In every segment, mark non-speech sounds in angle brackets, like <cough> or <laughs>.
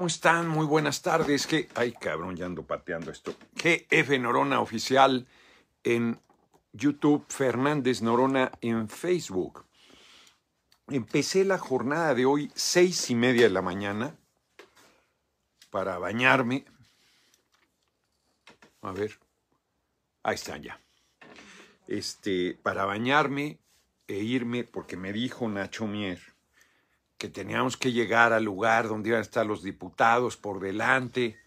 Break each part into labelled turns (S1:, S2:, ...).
S1: ¿Cómo están? Muy buenas tardes. ay, cabrón, ya ando pateando esto. GF Norona Oficial en YouTube, Fernández Norona en Facebook. Empecé la jornada de hoy seis y media de la mañana para bañarme. A ver, ahí están ya. Este, para bañarme e irme, porque me dijo Nacho Mier que teníamos que llegar al lugar donde iban a estar los diputados por delante,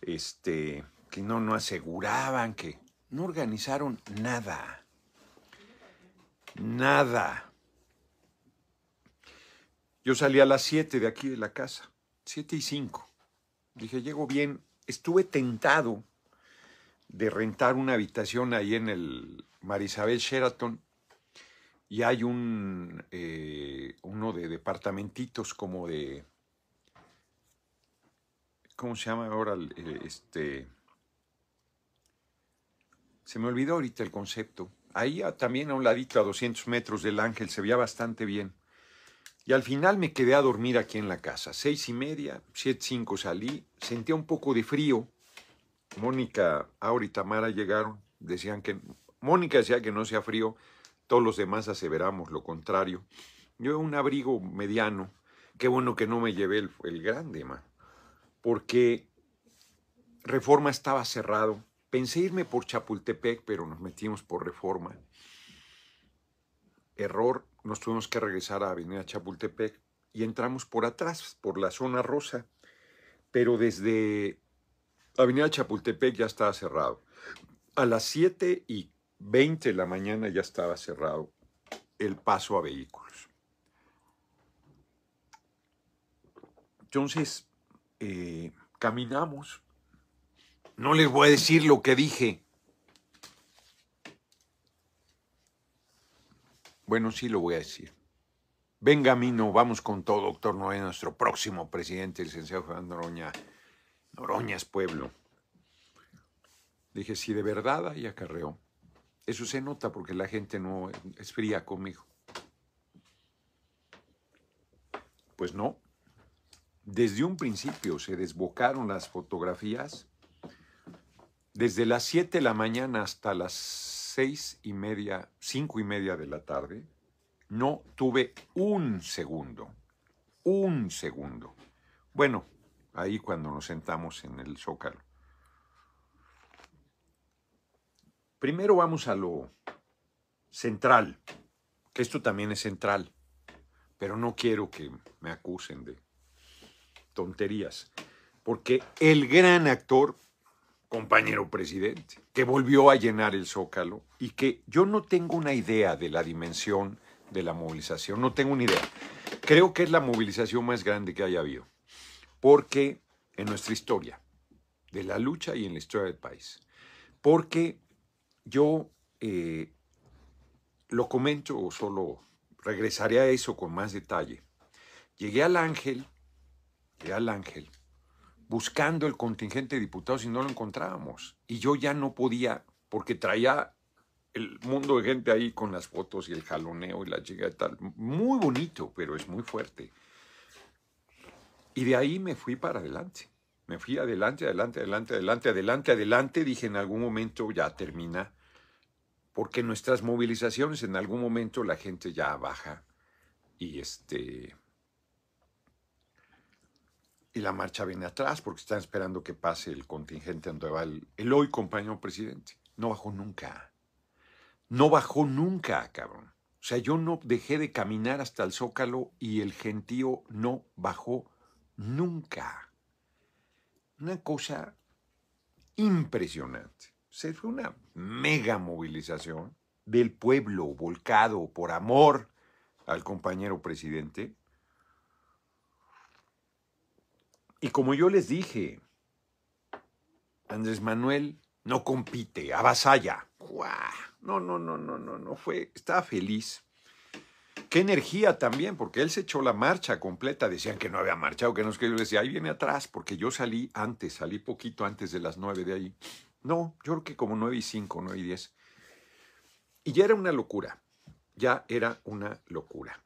S1: este, que no, no aseguraban, que no organizaron nada. Nada. Yo salí a las 7 de aquí de la casa, 7 y 5. Dije, llego bien. Estuve tentado de rentar una habitación ahí en el Marisabel Sheraton, y hay un, eh, uno de departamentitos como de, ¿cómo se llama ahora? Eh, este, se me olvidó ahorita el concepto. Ahí ah, también a un ladito a 200 metros del ángel se veía bastante bien. Y al final me quedé a dormir aquí en la casa. Seis y media, siete cinco salí. Sentía un poco de frío. Mónica, ahorita y Tamara llegaron. Decían que Mónica decía que no sea frío todos los demás aseveramos lo contrario. Yo un abrigo mediano, qué bueno que no me llevé el, grande, porque Reforma estaba cerrado. Pensé irme por Chapultepec, pero nos metimos por Reforma. Error, nos tuvimos que regresar a Avenida Chapultepec y entramos por atrás, por la zona rosa. Pero desde Avenida Chapultepec ya estaba cerrado. A las 7 y 20 de la mañana ya estaba cerrado el paso a vehículos. Entonces, eh, caminamos. No les voy a decir lo que dije. Bueno, sí lo voy a decir. Venga, Mino, vamos con todo, doctor Noé, nuestro próximo presidente, el licenciado Juan Noroña, es Pueblo. Dije, si de verdad y acarreó. Eso se nota porque la gente no es fría conmigo. Pues no. Desde un principio se desbocaron las fotografías. Desde las 7 de la mañana hasta las 6 y media, 5 y media de la tarde, no tuve un segundo. Un segundo. Bueno, ahí cuando nos sentamos en el zócalo. Primero vamos a lo central, que esto también es central, pero no quiero que me acusen de tonterías, porque el gran actor, compañero presidente, que volvió a llenar el zócalo y que yo no tengo una idea de la dimensión de la movilización, no tengo una idea. Creo que es la movilización más grande que haya habido, porque en nuestra historia, de la lucha y en la historia del país, porque yo eh, lo comento o solo regresaré a eso con más detalle. Llegué al ángel, llegué al ángel, buscando el contingente de diputados y no lo encontrábamos. Y yo ya no podía, porque traía el mundo de gente ahí con las fotos y el jaloneo y la y tal. Muy bonito, pero es muy fuerte. Y de ahí me fui para adelante. Me fui adelante, adelante, adelante, adelante, adelante, adelante. Dije en algún momento ya termina porque nuestras movilizaciones en algún momento la gente ya baja y este y la marcha viene atrás porque están esperando que pase el contingente donde va el, el hoy compañero presidente. No bajó nunca. No bajó nunca, cabrón. O sea, yo no dejé de caminar hasta el Zócalo y el gentío no bajó nunca. Una cosa impresionante se fue una mega movilización del pueblo volcado por amor al compañero presidente. Y como yo les dije, Andrés Manuel no compite, avasalla. No, no, no, no, no, no fue, estaba feliz. Qué energía también, porque él se echó la marcha completa. Decían que no había marchado, que no es que yo decía, ahí viene atrás, porque yo salí antes, salí poquito antes de las nueve de ahí. No, yo creo que como 9 y 5, 9 y 10. Y ya era una locura, ya era una locura.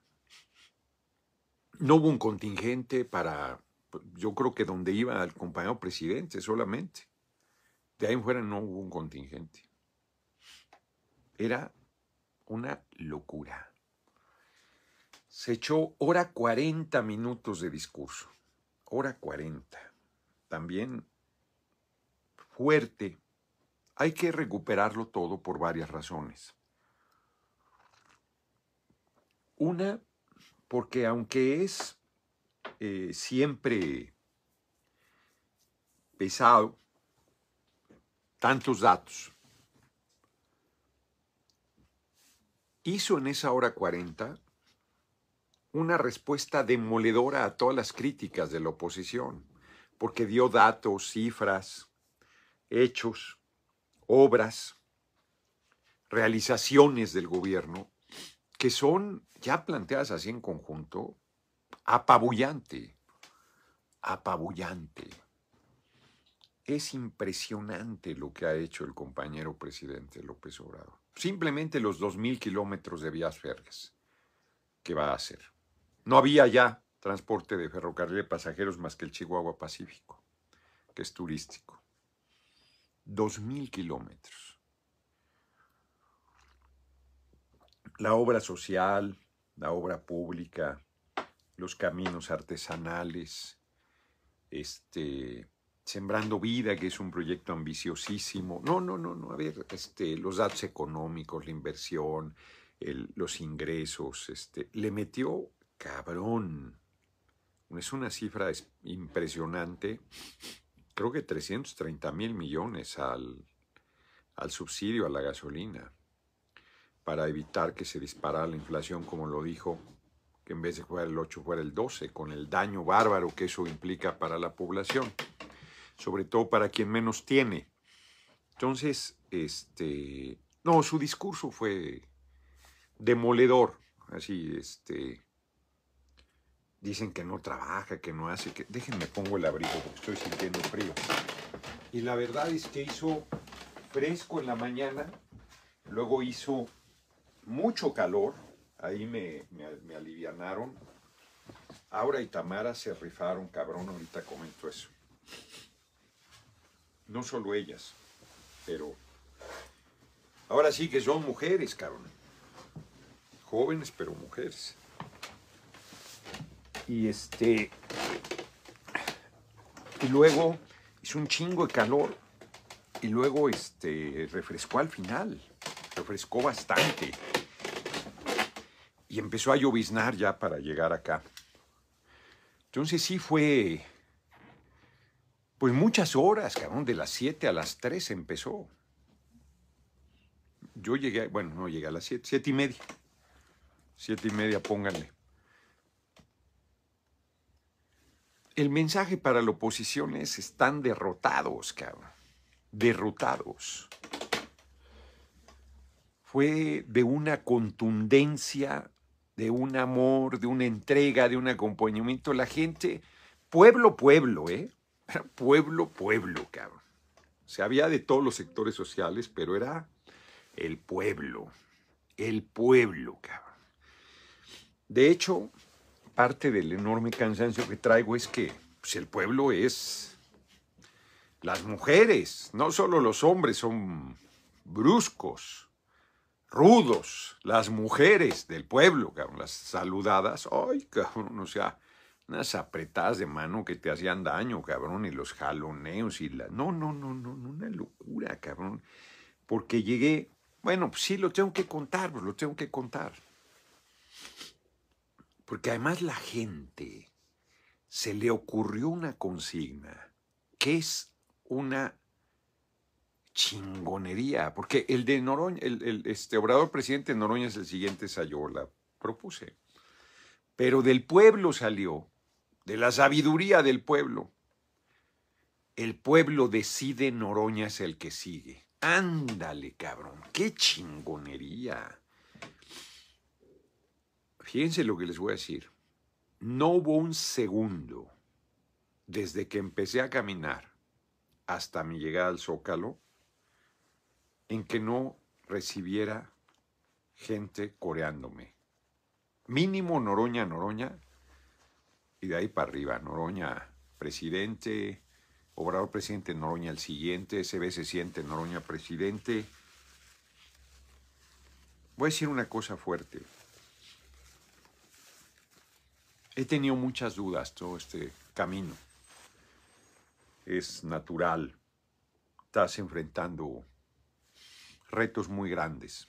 S1: No hubo un contingente para, yo creo que donde iba el compañero presidente solamente. De ahí fuera no hubo un contingente. Era una locura. Se echó hora 40 minutos de discurso. Hora 40. También fuerte, hay que recuperarlo todo por varias razones. Una, porque aunque es eh, siempre pesado, tantos datos, hizo en esa hora 40 una respuesta demoledora a todas las críticas de la oposición, porque dio datos, cifras, hechos obras, realizaciones del gobierno que son ya planteadas así en conjunto, apabullante, apabullante. Es impresionante lo que ha hecho el compañero presidente López Obrador. Simplemente los 2.000 kilómetros de vías férreas que va a hacer. No había ya transporte de ferrocarril de pasajeros más que el Chihuahua Pacífico, que es turístico. 2.000 kilómetros. La obra social, la obra pública, los caminos artesanales, este, Sembrando Vida, que es un proyecto ambiciosísimo. No, no, no, no. A ver, este, los datos económicos, la inversión, los ingresos, este, le metió cabrón. Es una cifra impresionante creo que 330 mil millones al, subsidio a la gasolina para evitar que se disparara la inflación, como lo dijo, que en vez de jugar el 8 fuera el 12, con el daño bárbaro que eso implica para la población, sobre todo para quien menos tiene. Entonces, este, no, su discurso fue demoledor, así, este, Dicen que no trabaja, que no hace, que... Déjenme pongo el abrigo estoy sintiendo frío. Y la verdad es que hizo fresco en la mañana, luego hizo mucho calor, ahí me, me alivianaron. Aura y Tamara se rifaron, cabrón, ahorita comento eso. No solo ellas, pero ahora sí que son mujeres, cabrón. Jóvenes, pero mujeres. Y este. Y luego hizo un chingo de calor. Y luego este, refrescó al final. Refrescó bastante. Y empezó a lloviznar ya para llegar acá. Entonces sí fue. Pues muchas horas, cabrón. De las 7 a las 3 empezó. Yo llegué, bueno, no llegué a las 7, 7 y media. Siete y media, pónganle. el mensaje para la oposición es, están derrotados, cabrón. Derrotados. Fue de una contundencia, de un amor, de una entrega, de un acompañamiento. La gente, pueblo, pueblo, ¿eh? pueblo, pueblo, cabrón. Se había de todos los sectores sociales, pero era el pueblo. El pueblo, cabrón. De hecho, parte del enorme cansancio que traigo es que pues, el pueblo es... Las mujeres, no solo los hombres, son bruscos, rudos. Las mujeres del pueblo, cabrón, las saludadas, ay, cabrón, o sea, unas apretadas de mano que te hacían daño, cabrón, y los jaloneos y la... No, no, no, no, no, una locura, cabrón. Porque llegué, bueno, pues sí, lo tengo que contar, pues lo tengo que contar. Porque además la gente se le ocurrió una consigna que es una chingonería, porque el de Noroña, el, este obrador presidente de Noroña es el siguiente, Sayola la propuse. Pero del pueblo salió, de la sabiduría del pueblo. El pueblo decide, Noroña es el que sigue. Ándale, cabrón, qué chingonería. Fíjense lo que les voy a decir. No hubo un segundo desde que empecé a caminar hasta mi llegada al Zócalo en que no recibiera gente coreándome. Mínimo Noroña, Noroña, y de ahí para arriba, Noroña, presidente, Obrador presidente, Noroña el siguiente, SBS se siente, Noroña presidente. Voy a decir una cosa fuerte he tenido muchas dudas todo este camino. Es natural. Estás enfrentando retos muy grandes.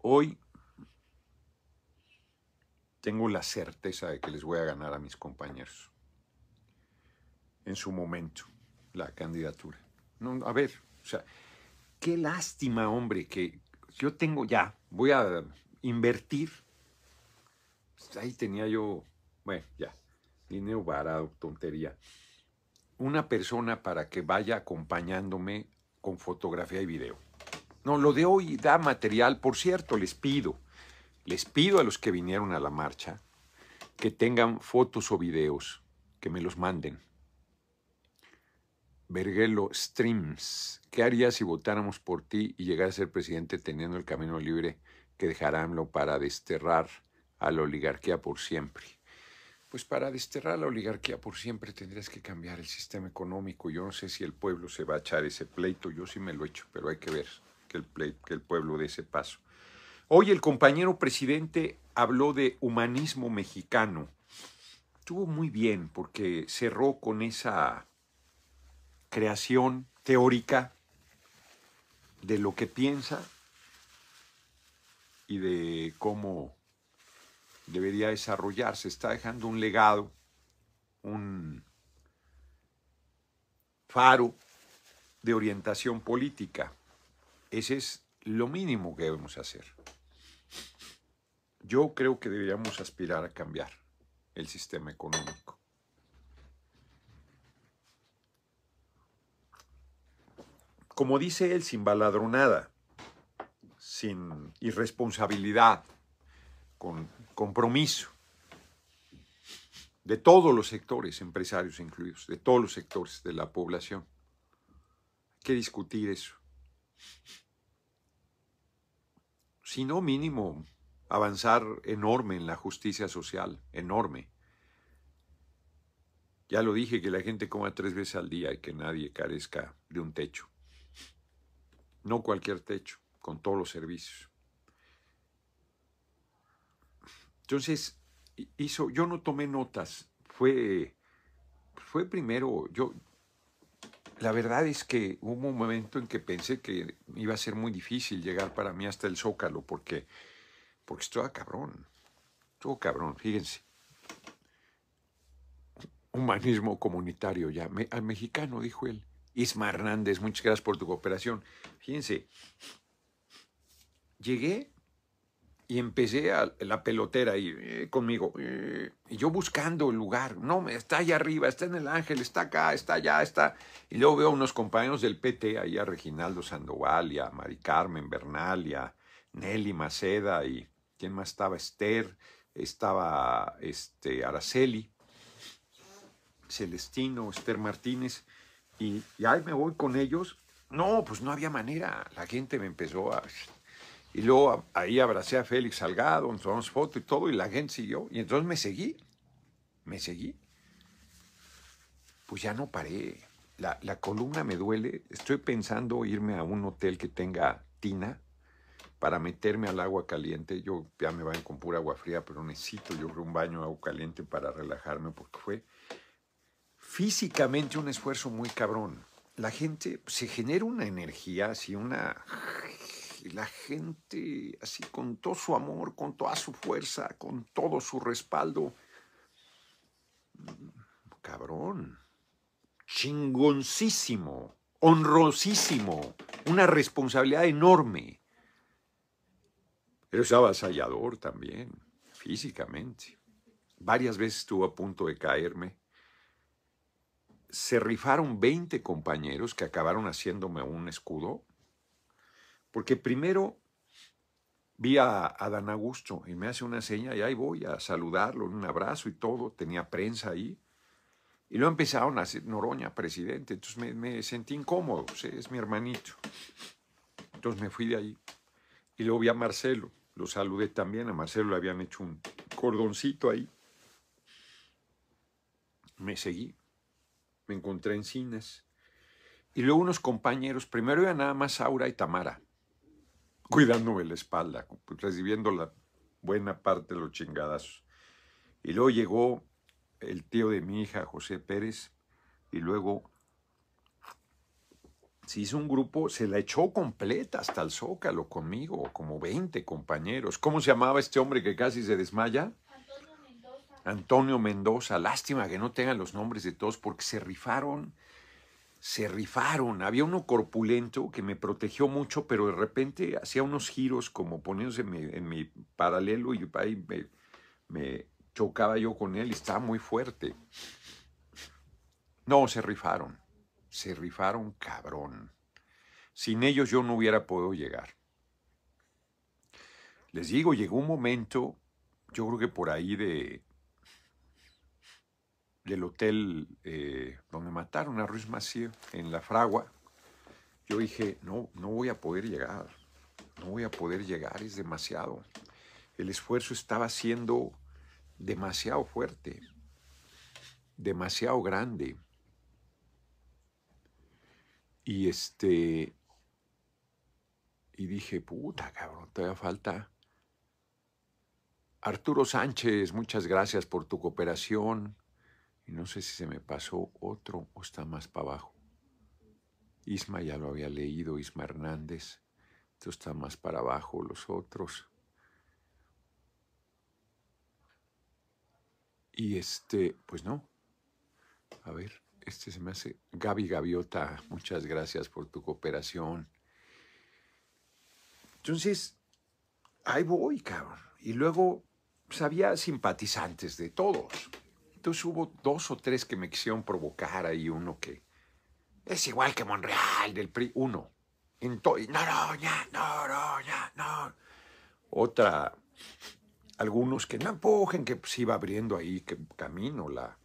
S1: Hoy tengo la certeza de que les voy a ganar a mis compañeros. En su momento, la candidatura. a ver, o sea, qué lástima, hombre, que yo tengo ya, voy a invertir. Pues, ahí tenía yo, bueno, ya, dinero varado, tontería. Una persona para que vaya acompañándome con fotografía y video. No, lo de hoy da material, por cierto, les pido, les pido a los que vinieron a la marcha que tengan fotos o videos, que me los manden. Vergelo Streams, ¿qué harías si votáramos por ti y llegara a ser presidente teniendo el camino libre que dejaránlo para desterrar a la oligarquía por siempre. Pues para desterrar a la oligarquía por siempre tendrías que cambiar el sistema económico. Yo no sé si el pueblo se va a echar ese pleito, yo sí me lo echo, pero hay que ver que el, que el pueblo dé ese paso. Hoy el compañero presidente habló de humanismo mexicano. Estuvo muy bien porque cerró con esa creación teórica de lo que piensa y de cómo debería desarrollarse. Está dejando un legado, un faro de orientación política. Ese es lo mínimo que debemos hacer. Yo creo que deberíamos aspirar a cambiar el sistema económico. Como dice él, sin baladronada, sin irresponsabilidad, con compromiso de todos los sectores, empresarios incluidos, de todos los sectores de la población. Hay que discutir eso. Si no, mínimo, avanzar enorme en la justicia social, enorme. Ya lo dije, que la gente coma tres veces al día y que nadie carezca de un techo. No cualquier techo con todos los servicios. Entonces, hizo, yo no tomé notas, fue, fue primero, yo, la verdad es que hubo un momento en que pensé que iba a ser muy difícil llegar para mí hasta el Zócalo, porque, porque estaba cabrón, estuvo cabrón, fíjense. Humanismo comunitario ya, al mexicano, dijo él. Isma Hernández, muchas gracias por tu cooperación. Fíjense, llegué y empecé a la pelotera ahí eh, conmigo. Eh, y yo buscando el lugar. No, está allá arriba, está en el ángel, está acá, está allá, está. Y luego veo a unos compañeros del PT, ahí a Reginaldo Sandoval a Mari Carmen Bernal a Nelly Maceda y quién más estaba, Esther, estaba este, Araceli, Celestino, Esther Martínez. Y, y ahí me voy con ellos. No, pues no había manera. La gente me empezó a y luego ahí abracé a Félix Salgado, nos tomamos fotos y todo, y la gente siguió. Y entonces me seguí, me seguí. Pues ya no paré. La, columna me duele. Estoy pensando irme a un hotel que tenga tina para meterme al agua caliente. Yo ya me baño con pura agua fría, pero necesito yo creo un baño de agua caliente para relajarme porque fue físicamente un esfuerzo muy cabrón. La gente pues, se genera una energía, así una y la gente, así con todo su amor, con toda su fuerza, con todo su respaldo, mm, cabrón, chingoncísimo, honrosísimo, una responsabilidad enorme. Pero es avasallador también, físicamente. Varias veces estuvo a punto de caerme. Se rifaron 20 compañeros que acabaron haciéndome un escudo porque primero vi a, a Dan Augusto y me hace una seña y ahí voy a saludarlo, un abrazo y todo, tenía prensa ahí. Y luego empezaron a hacer Noroña presidente, entonces me, sentí incómodo, pues, es mi hermanito. Entonces me fui de ahí y luego vi a Marcelo, lo saludé también, a Marcelo le habían hecho un cordoncito ahí. Me seguí, me encontré en Cines. Y luego unos compañeros, primero era nada más Aura y Tamara, cuidándome la espalda, pues, recibiendo la buena parte de los chingadazos. Y luego llegó el tío de mi hija, José Pérez, y luego se hizo un grupo, se la echó completa hasta el zócalo conmigo, como 20 compañeros. ¿Cómo se llamaba este hombre que casi se desmaya? Antonio Mendoza. Antonio Mendoza. Lástima que no tengan los nombres de todos porque se rifaron se rifaron. Había uno corpulento que me protegió mucho, pero de repente hacía unos giros como poniéndose en mi, paralelo y me, me, chocaba yo con él y estaba muy fuerte. No, se rifaron. Se rifaron cabrón. Sin ellos yo no hubiera podido llegar. Les digo, llegó un momento, yo creo que por ahí de del hotel eh, donde mataron a Ruiz Macías en La Fragua, yo dije, no, no voy a poder llegar, no voy a poder llegar, es demasiado. El esfuerzo estaba siendo demasiado fuerte, demasiado grande. Y este, y dije, puta cabrón, todavía falta. Arturo Sánchez, muchas gracias por tu cooperación. Y no sé si se me pasó otro o está más para abajo. Isma ya lo había leído, Isma Hernández. Esto está más para abajo, los otros. Y este, pues no. A ver, este se me hace. Gaby Gaviota, muchas gracias por tu cooperación. Entonces, ahí voy, cabrón. Y luego, sabía pues, simpatizantes de todos. Entonces hubo dos o tres que me quisieron provocar ahí, uno que es igual que Monreal del PRI, uno. Entonces, no, no, ya, no, no, ya, no. Otra, algunos que no empujen, que se iba abriendo ahí que camino. La...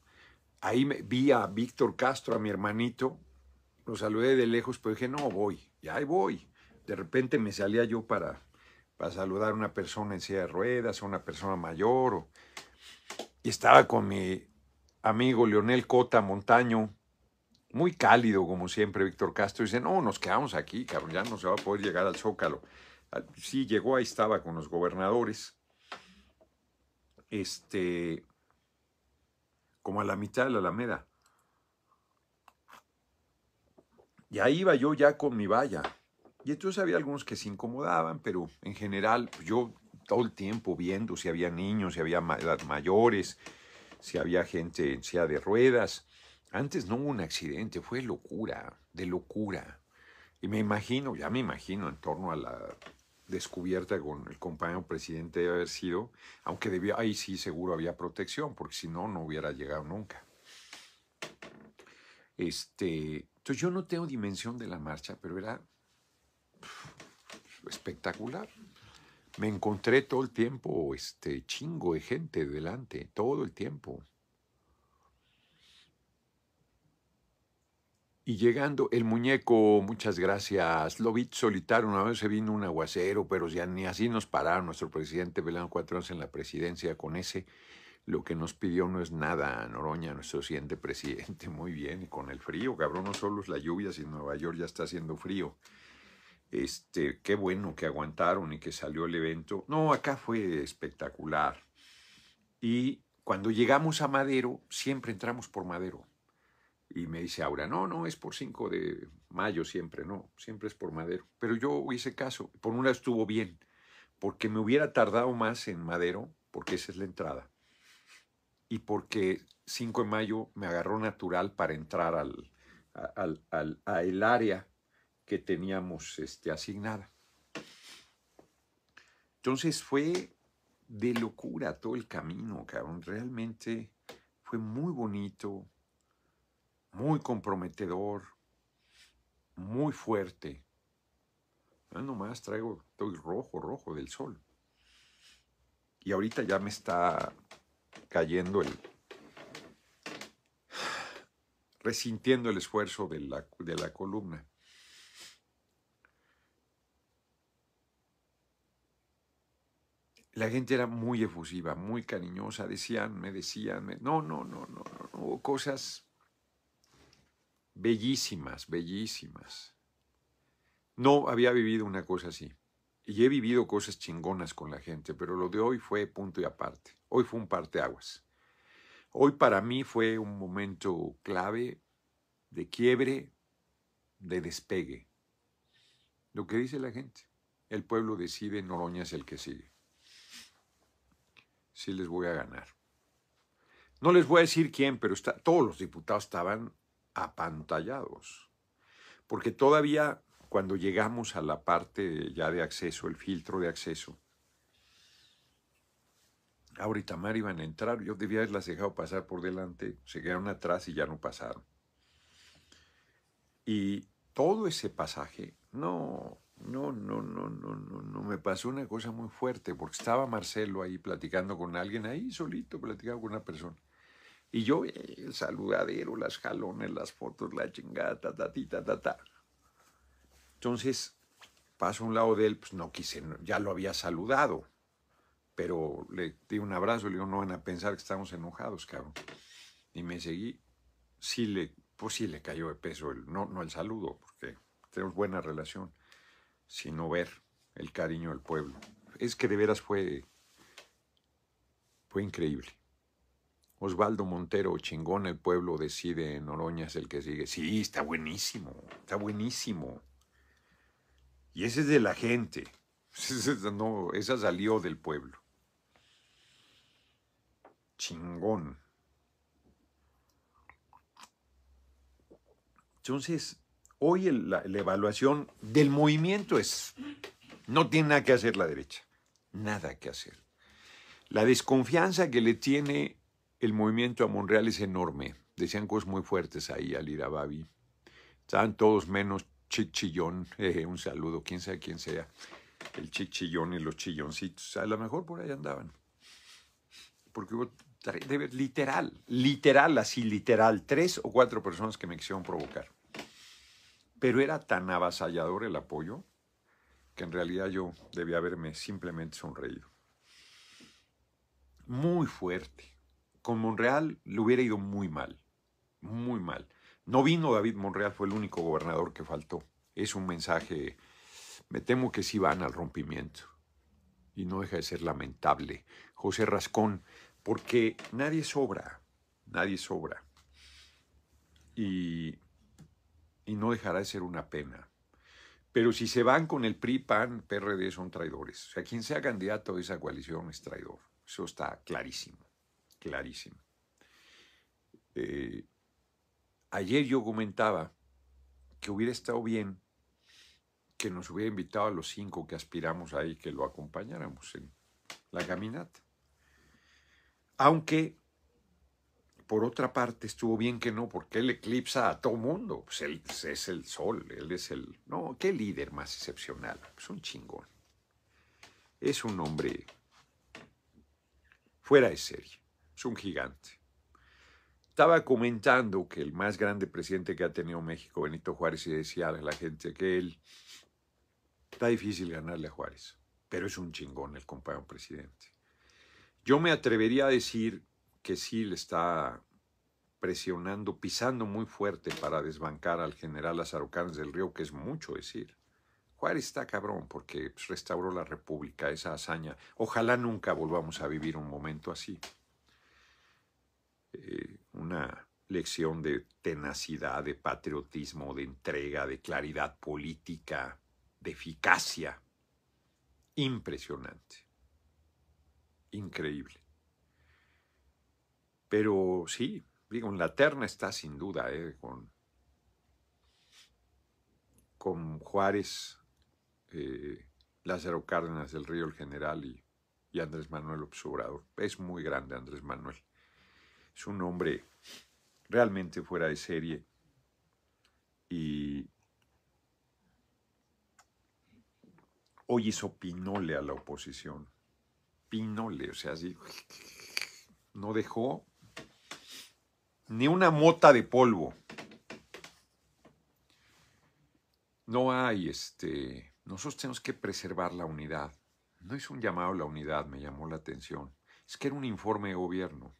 S1: Ahí me, vi a Víctor Castro, a mi hermanito, lo saludé de lejos, pero dije, no, voy, ya ahí voy. De repente me salía yo para, para saludar a una persona en silla de ruedas, a una persona mayor, y estaba con mi amigo Leonel Cota Montaño, muy cálido como siempre, Víctor Castro, dice, no, nos quedamos aquí, cabrón, ya no se va a poder llegar al Zócalo. Ah, sí, llegó, ahí estaba con los gobernadores. Este, como a la mitad de la Alameda. Y ahí iba yo ya con mi valla. Y entonces había algunos que se incomodaban, pero en general pues, yo todo el tiempo viendo si había niños, si había mayores, si había gente en silla de ruedas. Antes no hubo un accidente, fue locura, de locura. Y me imagino, ya me imagino, en torno a la descubierta con el compañero presidente de haber sido, aunque debía, ahí sí seguro había protección, porque si no, no hubiera llegado nunca. Este, entonces yo no tengo dimensión de la marcha, pero era espectacular me encontré todo el tiempo este chingo de gente delante, todo el tiempo. Y llegando, el muñeco, muchas gracias, lo vi solitario, una vez se vino un aguacero, pero ya ni así nos pararon. Nuestro presidente Belán cuatro en la presidencia con ese, lo que nos pidió no es nada, Noroña, nuestro siguiente presidente, <laughs> muy bien, y con el frío, cabrón, no solo es la lluvia, sino Nueva York ya está haciendo frío. Este, qué bueno que aguantaron y que salió el evento. No, acá fue espectacular. Y cuando llegamos a Madero, siempre entramos por Madero. Y me dice Aura, no, no, es por 5 de mayo siempre, no, siempre es por Madero. Pero yo hice caso, por una estuvo bien, porque me hubiera tardado más en Madero, porque esa es la entrada. Y porque 5 de mayo me agarró natural para entrar al, al, al, al área que teníamos este, asignada. Entonces fue de locura todo el camino, cabrón. Realmente fue muy bonito, muy comprometedor, muy fuerte. No nomás traigo, estoy rojo, rojo del sol. Y ahorita ya me está cayendo el. <sighs> resintiendo el esfuerzo de la columna. la gente era muy efusiva, muy cariñosa, decían, me decían, no, no, no, no, no, cosas bellísimas, bellísimas. No había vivido una cosa así. Y he vivido cosas chingonas con la gente, pero lo de hoy fue punto y aparte. Hoy fue un parteaguas. Hoy para mí fue un momento clave de quiebre, de despegue. Lo que dice la gente. El pueblo decide, Noroña es el que sigue sí les voy a ganar. No les voy a decir quién, pero todos los diputados estaban apantallados. Porque todavía cuando llegamos a la parte ya de acceso, el filtro de acceso, ahorita más iban a entrar, yo debía haberlas dejado pasar por delante, se quedaron atrás y ya no pasaron. Y todo ese pasaje, no, no, no, no, no, no, no. Me pasó una cosa muy fuerte porque estaba Marcelo ahí platicando con alguien, ahí solito platicando con una persona. Y yo, eh, el saludadero, las jalones, las fotos, la chingada, ta, ta, ta, Entonces, paso a un lado de él, pues no quise, ya lo había saludado, pero le di un abrazo, le digo, no van a pensar que estamos enojados, cabrón. Y me seguí, sí le, pues sí le cayó de peso, el, no, no el saludo, porque tenemos buena relación sino ver el cariño del pueblo. Es que de veras fue, fue increíble. Osvaldo Montero, chingón, el pueblo decide, Noroña es el que sigue. Sí, está buenísimo, está buenísimo. Y ese es de la gente. <laughs> No, esa salió del pueblo. Chingón. Entonces, Hoy la, evaluación del movimiento es, no tiene nada que hacer la derecha, nada que hacer. La desconfianza que le tiene el movimiento a Monreal es enorme. Decían cosas muy fuertes ahí al ir a Babi. Estaban todos menos Chichillón. <laughs> un saludo, quién sabe quién sea. El Chichillón y los chilloncitos. A lo mejor por ahí andaban. Porque hubo, literal, literal, así literal, tres o cuatro personas que me quisieron provocar. Pero era tan avasallador el apoyo que en realidad yo debía haberme simplemente sonreído. Muy fuerte. Con Monreal le hubiera ido muy mal, muy mal. No vino David Monreal, fue el único gobernador que faltó. Es un mensaje, me temo que sí van al rompimiento. Y no deja de ser lamentable, José Rascón, porque nadie sobra, nadie sobra. Y y no dejará de ser una pena. Pero si se van con el PRI, PAN, PRD son traidores. O sea, quien sea candidato a esa coalición es traidor. Eso está clarísimo, clarísimo. Eh, ayer yo comentaba que hubiera estado bien que nos hubiera invitado a los cinco que aspiramos ahí que lo acompañáramos en la caminata. Aunque por otra parte estuvo bien que no, porque él eclipsa a todo mundo. Pues él pues, es el sol, él es el... No, qué líder más excepcional. Es pues un chingón. Es un hombre fuera de serie. Es un gigante. Estaba comentando que el más grande presidente que ha tenido México, Benito Juárez, y decía a la gente que él está difícil ganarle a Juárez, pero es un chingón el compañero presidente. Yo me atrevería a decir que sí le está presionando, pisando muy fuerte para desbancar al general Azarucanes del Río, que es mucho decir. Juárez está cabrón porque pues, restauró la República, esa hazaña. Ojalá nunca volvamos a vivir un momento así. Eh, una lección de tenacidad, de patriotismo, de entrega, de claridad política, de eficacia. Impresionante. Increíble. Pero sí, digo, en la terna está sin duda, ¿eh? con, con Juárez, eh, Lázaro Cárdenas del Río el General y, Andrés Manuel Obsobrador. Es muy grande Andrés Manuel. Es un hombre realmente fuera de serie y hoy hizo pinole a la oposición. Pinole, o sea, así, no dejó ni una mota de polvo. No hay, este, nosotros tenemos que preservar la unidad. No es un llamado a la unidad, me llamó la atención. Es que era un informe de gobierno,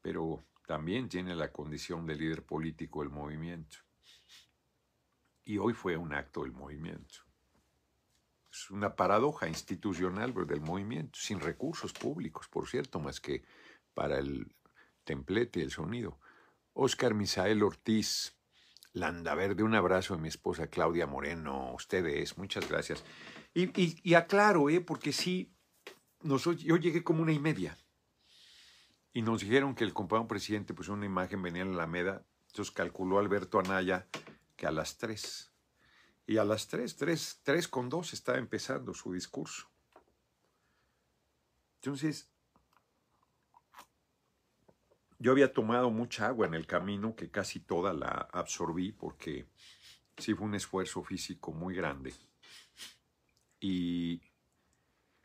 S1: pero también tiene la condición de líder político del movimiento. Y hoy fue un acto del movimiento. Es una paradoja institucional del movimiento, sin recursos públicos, por cierto, más que para el templete, el sonido. Oscar Misael Ortiz, Landaverde, un abrazo a mi esposa Claudia Moreno, ustedes, muchas gracias. Y, aclaro, ¿eh? porque sí, yo llegué como una y media y nos dijeron que el compañero presidente puso una imagen, venía en la Alameda, entonces calculó Alberto Anaya que a las tres, Y a las tres, tres con dos estaba empezando su discurso. Entonces, yo había tomado mucha agua en el camino que casi toda la absorbí porque sí fue un esfuerzo físico muy grande. Y,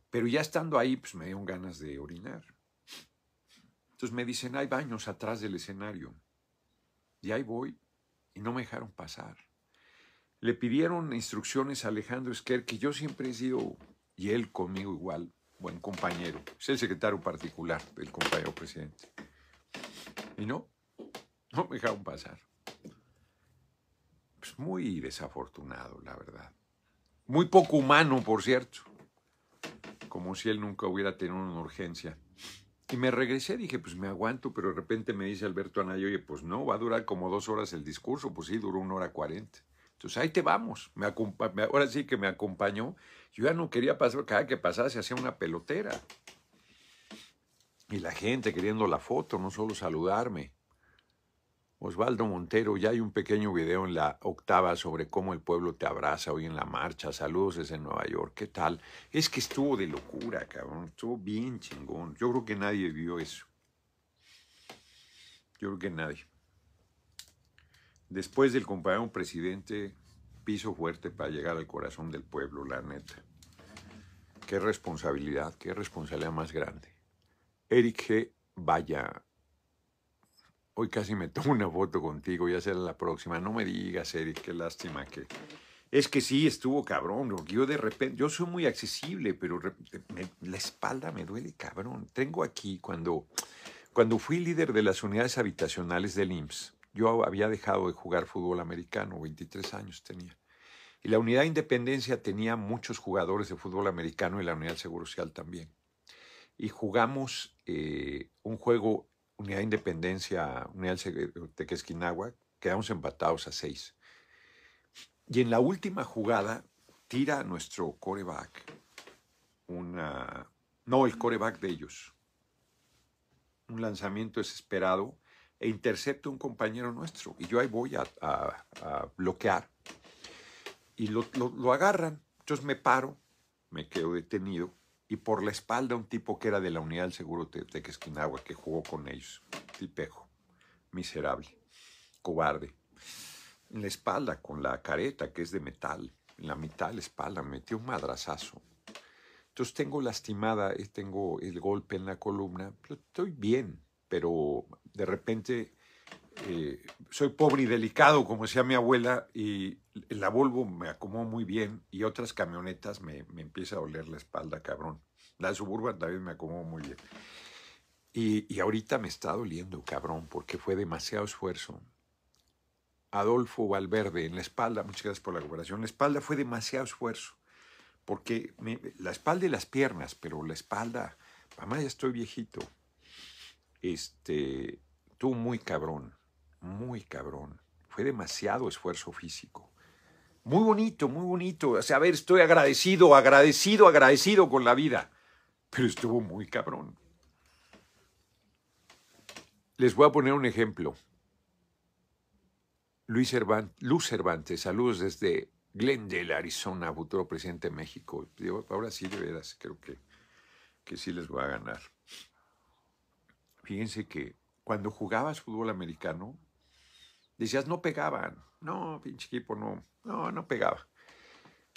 S1: pero ya estando ahí, pues me dieron ganas de orinar. Entonces me dicen, hay baños atrás del escenario. Y ahí voy y no me dejaron pasar. Le pidieron instrucciones a Alejandro Esquer, que yo siempre he sido, y él conmigo igual, buen compañero. Es el secretario particular del compañero presidente. Y no, no me dejaron pasar. Pues muy desafortunado, la verdad. Muy poco humano, por cierto. Como si él nunca hubiera tenido una urgencia. Y me regresé, dije, pues me aguanto, pero de repente me dice Alberto anayo oye, pues no, va a durar como dos horas el discurso, pues sí, duró una hora cuarenta. Entonces ahí te vamos, me ahora sí que me acompañó. Yo ya no quería pasar, cada que pasaba se hacía una pelotera. Y la gente queriendo la foto, no solo saludarme. Osvaldo Montero, ya hay un pequeño video en la octava sobre cómo el pueblo te abraza hoy en la marcha. Saludos desde Nueva York, ¿qué tal? Es que estuvo de locura, cabrón. Estuvo bien chingón. Yo creo que nadie vio eso. Yo creo que nadie. Después del compañero presidente, piso fuerte para llegar al corazón del pueblo, la neta. Qué responsabilidad, qué responsabilidad más grande. Eric Vaya, hoy casi me <laughs> tomo una foto contigo, ya será la próxima. No me digas, Eric, qué lástima que... Es que sí, estuvo cabrón, yo de repente, yo soy muy accesible, pero la espalda me duele, cabrón. Tengo aquí, cuando, cuando fui líder de las unidades habitacionales del IMSS, yo había dejado de jugar fútbol americano, 23 años tenía. Y la unidad de independencia tenía muchos jugadores de fútbol americano y la unidad Seguro Social también y jugamos eh, un juego Unidad de Independencia, Unidad Tequesquinagua, quedamos empatados a seis. Y en la última jugada tira nuestro coreback No, el coreback de ellos. Un lanzamiento desesperado e intercepta un compañero nuestro. Y yo ahí voy a, bloquear. Y lo, lo agarran. Entonces me paro, me quedo detenido y por la espalda un tipo que era de la unidad del seguro de de Esquinagua, que jugó con ellos. Tipejo, miserable, cobarde. En la espalda, con la careta que es de metal, en la mitad de la espalda, me metió un madrazazo. Entonces tengo lastimada, eh, tengo el golpe en la columna, estoy bien, pero de repente eh, soy pobre y delicado, como decía mi abuela, y la Volvo me acomodó muy bien y otras camionetas me, empieza a doler la espalda, cabrón. La Suburban también me acomodó muy bien. Y, ahorita me está doliendo, cabrón, porque fue demasiado esfuerzo. Adolfo Valverde, en la espalda, muchas gracias por la cooperación, la espalda fue demasiado esfuerzo, porque la espalda y las piernas, pero la espalda, mamá ya estoy viejito, este, tú muy cabrón, muy cabrón. Fue demasiado esfuerzo físico. Muy bonito, muy bonito. O sea, a ver, estoy agradecido, agradecido, agradecido con la vida. Pero estuvo muy cabrón. Les voy a poner un ejemplo. Luis Cervantes, Luz Cervantes, saludos desde Glendale, Arizona, futuro presidente de México. ahora sí, de veras, creo que, que sí les voy a ganar. Fíjense que cuando jugabas fútbol americano, decías, no pegaban. No, pinche equipo, no, no, no pegaba.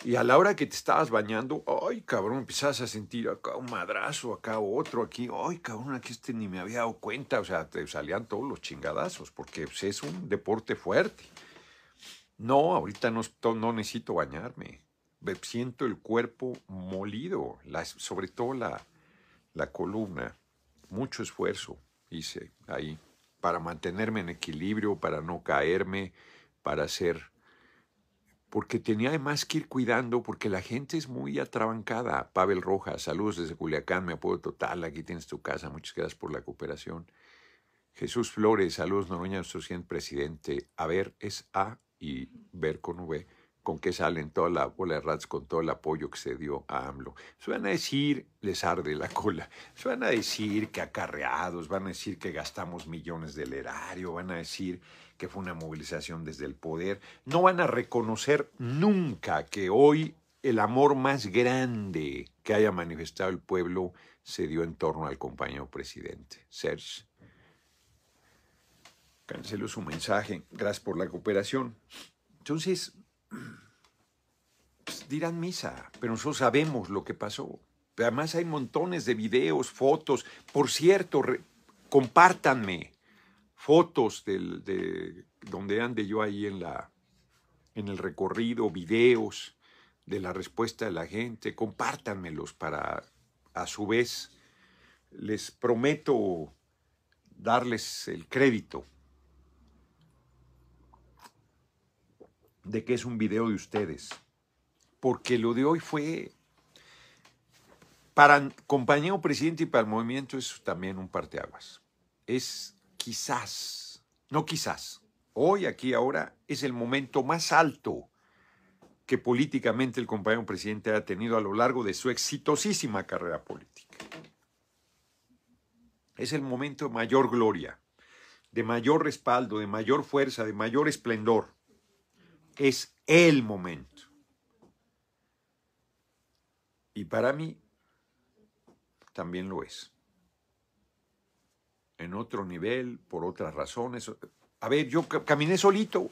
S1: Y a la hora que te estabas bañando, ay, cabrón, empezabas a sentir acá un madrazo, acá otro, aquí, ay, cabrón, aquí este ni me había dado cuenta, o sea, te salían todos los chingadazos, porque pues, es un deporte fuerte. No, ahorita no, no necesito bañarme. Siento el cuerpo molido, sobre todo la, la columna. Mucho esfuerzo hice ahí para mantenerme en equilibrio, para no caerme, para hacer... Porque tenía además que ir cuidando, porque la gente es muy atrabancada. Pavel Rojas, saludos desde Culiacán, me apoyo total, aquí tienes tu casa, muchas gracias por la cooperación. Jesús Flores, saludos Noroña, nuestro presidente. A ver es A y ver con V con que salen toda la bola de rats con todo el apoyo que se dio a AMLO. Se van a decir, les arde la cola, se van a decir que acarreados, van a decir que gastamos millones del erario, van a decir que fue una movilización desde el poder. No van a reconocer nunca que hoy el amor más grande que haya manifestado el pueblo se dio en torno al compañero presidente, Serge. Cancelo su mensaje. Gracias por la cooperación. Entonces, pues, dirán misa, pero nosotros sabemos lo que pasó. Además hay montones de videos, fotos. Por cierto, compártanme fotos de donde ande yo ahí en, la, en el recorrido, videos de la respuesta de la gente. Compártanmelos para, a su vez, les prometo darles el crédito de que es un video de ustedes. Porque lo de hoy fue, para el compañero presidente y para el movimiento es también un parteaguas. Es quizás, no quizás, hoy, aquí, ahora, es el momento más alto que políticamente el compañero presidente ha tenido a lo largo de su exitosísima carrera política. Es el momento de mayor gloria, de mayor respaldo, de mayor fuerza, de mayor esplendor es el momento. Y para mí también lo es. En otro nivel, por otras razones. A ver, yo caminé solito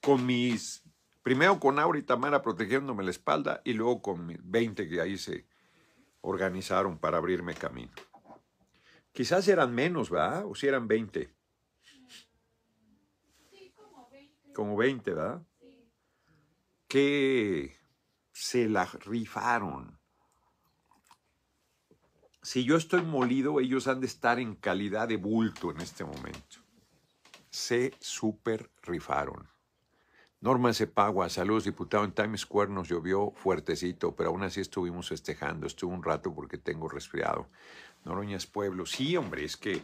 S1: con mis, primero con Aura y Tamara protegiéndome la espalda y luego con mis 20 que ahí se organizaron para abrirme camino. Quizás eran menos, ¿verdad? O si eran 20. Como 20, ¿verdad? que se la rifaron. Si yo estoy molido, ellos han de estar en calidad de bulto en este momento. Se super rifaron. Norma Cepagua, saludos diputado, en Times Square nos llovió fuertecito, pero aún así estuvimos festejando, estuve un rato porque tengo resfriado. Noroñas Pueblo, sí hombre, es que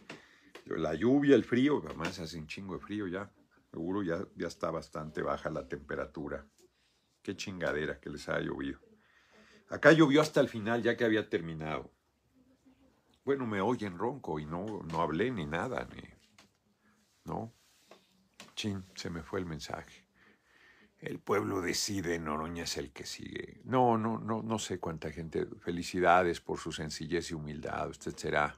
S1: la lluvia, el frío, además hace un chingo de frío ya, seguro ya, ya está bastante baja la temperatura chingadera que les haya llovido. Acá llovió hasta el final, ya que había terminado. Bueno, me oyen ronco y no, no hablé ni nada, ni, ¿no? Chin, se me fue el mensaje. El pueblo decide, Noroña es el que sigue. No, no, no, no sé cuánta gente. Felicidades por su sencillez y humildad. Usted será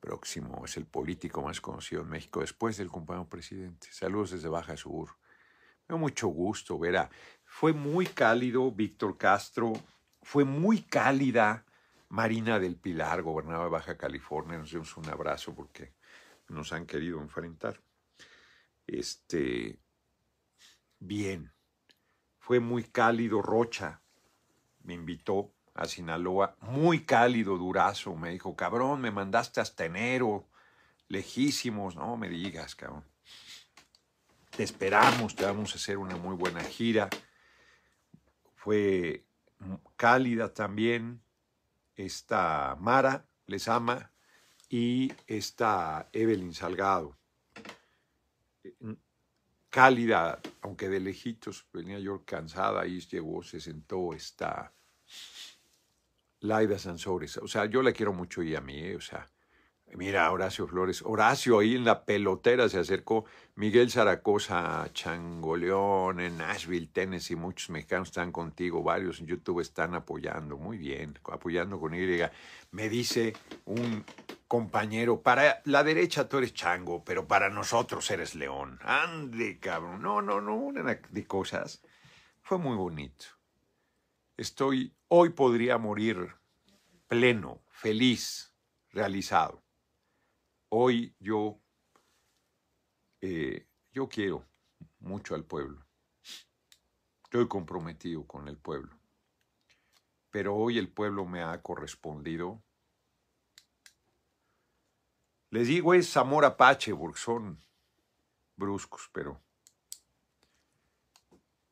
S1: próximo, es el político más conocido en México después del compañero presidente. Saludos desde Baja Sur. Me mucho gusto ver a fue muy cálido Víctor Castro, fue muy cálida Marina del Pilar, de Baja California. Nos dio un abrazo porque nos han querido enfrentar. Este, bien, fue muy cálido Rocha, me invitó a Sinaloa, muy cálido Durazo, me dijo, cabrón, me mandaste hasta enero, lejísimos, no me digas, cabrón. Te esperamos, te vamos a hacer una muy buena gira fue cálida también. Esta Mara les ama y esta Evelyn Salgado. Eh, cálida, aunque de lejitos, venía yo cansada y llegó, se sentó esta Laida Sansores. O sea, yo la quiero mucho y a mí, eh, o sea, Mira, Horacio Flores. Horacio ahí en la pelotera se acercó. Miguel Chango León, en Nashville, Tennessee. Muchos mexicanos están contigo. Varios en YouTube están apoyando. Muy bien, apoyando con Y. Me dice un compañero, para la derecha tú eres chango, pero para nosotros eres león. Ande, cabrón. No, no, no, una de cosas. Fue muy bonito. Estoy, hoy podría morir pleno, feliz, realizado. Hoy yo, eh, yo quiero mucho al pueblo. Estoy comprometido con el pueblo. Pero hoy el pueblo me ha correspondido. Les digo es amor apache porque son bruscos, pero,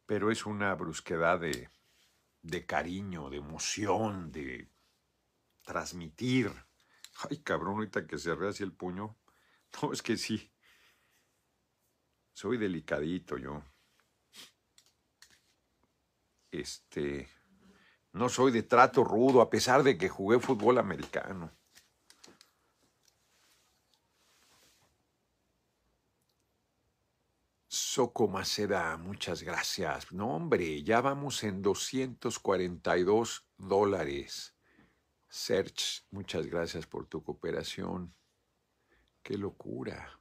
S1: pero es una brusquedad de cariño, de emoción, de transmitir. Ay, cabrón, ahorita que cerré así el puño. <laughs> No, es que sí. Soy delicadito yo. Este. No soy de trato rudo, a pesar de que jugué fútbol americano. Soco Maceda, muchas gracias. No, hombre, ya vamos en 242 dólares. Search, muchas gracias por tu cooperación. ¡Qué locura!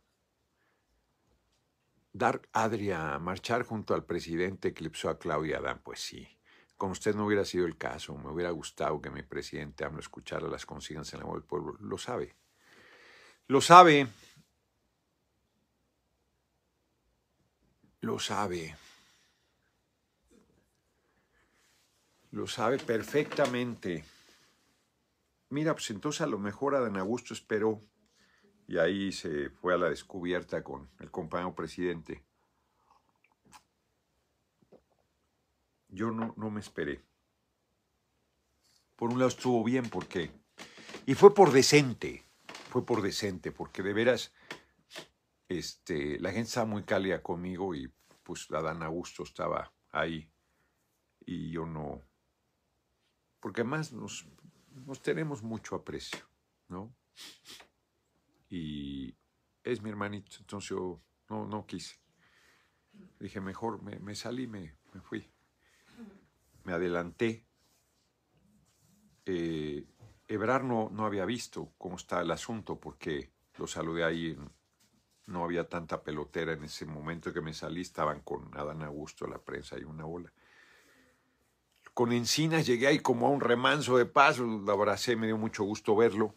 S1: Dar Adria a marchar junto al presidente eclipsó a Claudia Adán, pues sí. Con usted no hubiera sido el caso, me hubiera gustado que mi presidente AMLO escuchara las consignas en el amor del pueblo. Lo sabe. Lo sabe. Lo sabe. Lo sabe perfectamente mira, pues entonces a lo mejor Adán Augusto esperó y ahí se fue a la descubierta con el compañero presidente. Yo no, no me esperé. Por un lado estuvo bien, ¿por qué? Y fue por decente, fue por decente, porque de veras este, la gente estaba muy cálida conmigo y pues Adán Augusto estaba ahí y yo no. Porque además nos nos tenemos mucho aprecio, ¿no? Y es mi hermanito, entonces yo no, no quise. Dije, mejor me, salí, me, me fui. Me adelanté. Eh, Ebrar no, no había visto cómo está el asunto porque lo saludé ahí. No había tanta pelotera en ese momento que me salí. Estaban con Adán Augusto, la prensa y una ola con encinas, llegué ahí como a un remanso de paz, lo abracé, me dio mucho gusto verlo.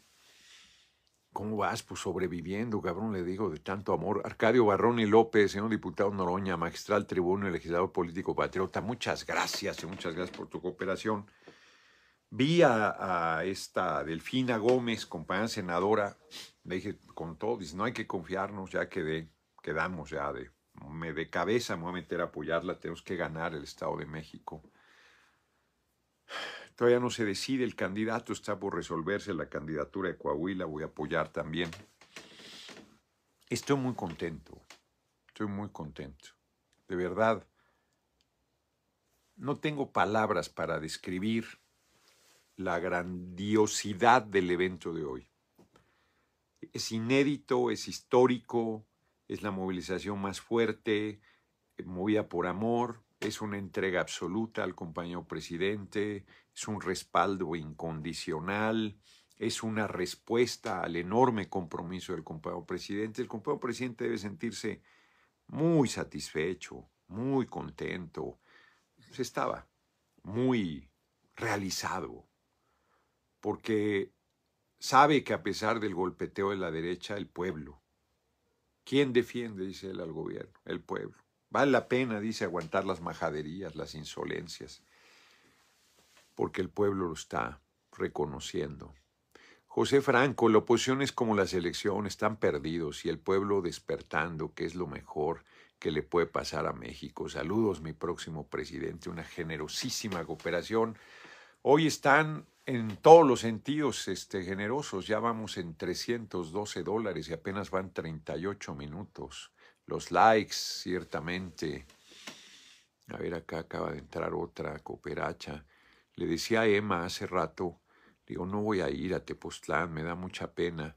S1: ¿Cómo vas? Pues sobreviviendo, cabrón, le digo, de tanto amor. Arcadio Barrón y López, señor diputado Noroña, magistral tribuno y legislador político patriota, muchas gracias y eh, muchas gracias por tu cooperación. Vi a, esta Delfina Gómez, compañera senadora, le dije, con todo, dice, no hay que confiarnos, ya de quedamos ya de, me de cabeza, me voy a meter a apoyarla, tenemos que ganar el Estado de México. Todavía no se decide, el candidato está por resolverse, la candidatura de Coahuila voy a apoyar también. Estoy muy contento, estoy muy contento. De verdad, no tengo palabras para describir la grandiosidad del evento de hoy. Es inédito, es histórico, es la movilización más fuerte, movida por amor, es una entrega absoluta al compañero presidente, es un respaldo incondicional, es una respuesta al enorme compromiso del compañero presidente. El compañero presidente debe sentirse muy satisfecho, muy contento. Se pues, estaba muy realizado, porque sabe que a pesar del golpeteo de la derecha, el pueblo. ¿Quién defiende, dice él, al gobierno? El pueblo. Vale la pena, dice, aguantar las majaderías, las insolencias, porque el pueblo lo está reconociendo. José Franco, la oposición es como la selección. están perdidos y el pueblo despertando, que es lo mejor que le puede pasar a México. Saludos, mi próximo presidente, una generosísima cooperación. Hoy están en todos los sentidos este, generosos, ya vamos en 312 dólares y apenas van 38 minutos los likes, ciertamente. A ver, acá acaba de entrar otra cooperacha. Le decía a Emma hace rato, digo, no voy a ir a Tepoztlán, me da mucha pena.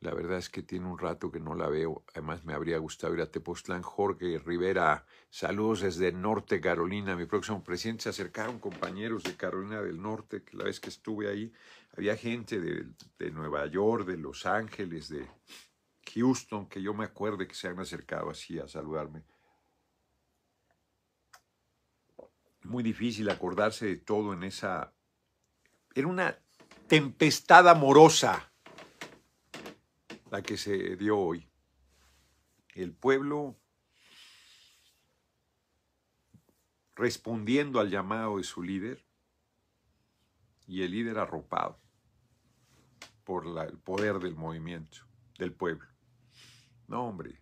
S1: La verdad es que tiene un rato que no la veo. Además, me habría gustado ir a Tepoztlán. Jorge Rivera, saludos desde Norte Carolina. Mi próximo presidente se acercaron compañeros de Carolina del Norte, la vez que estuve ahí había gente de Nueva York, de Los Ángeles, de, Houston, que yo me acuerde que se han acercado así a saludarme. Muy difícil acordarse de todo en esa... Era una tempestad amorosa la que se dio hoy. El pueblo respondiendo al llamado de su líder y el líder arropado por el poder del movimiento, del pueblo. No, hombre.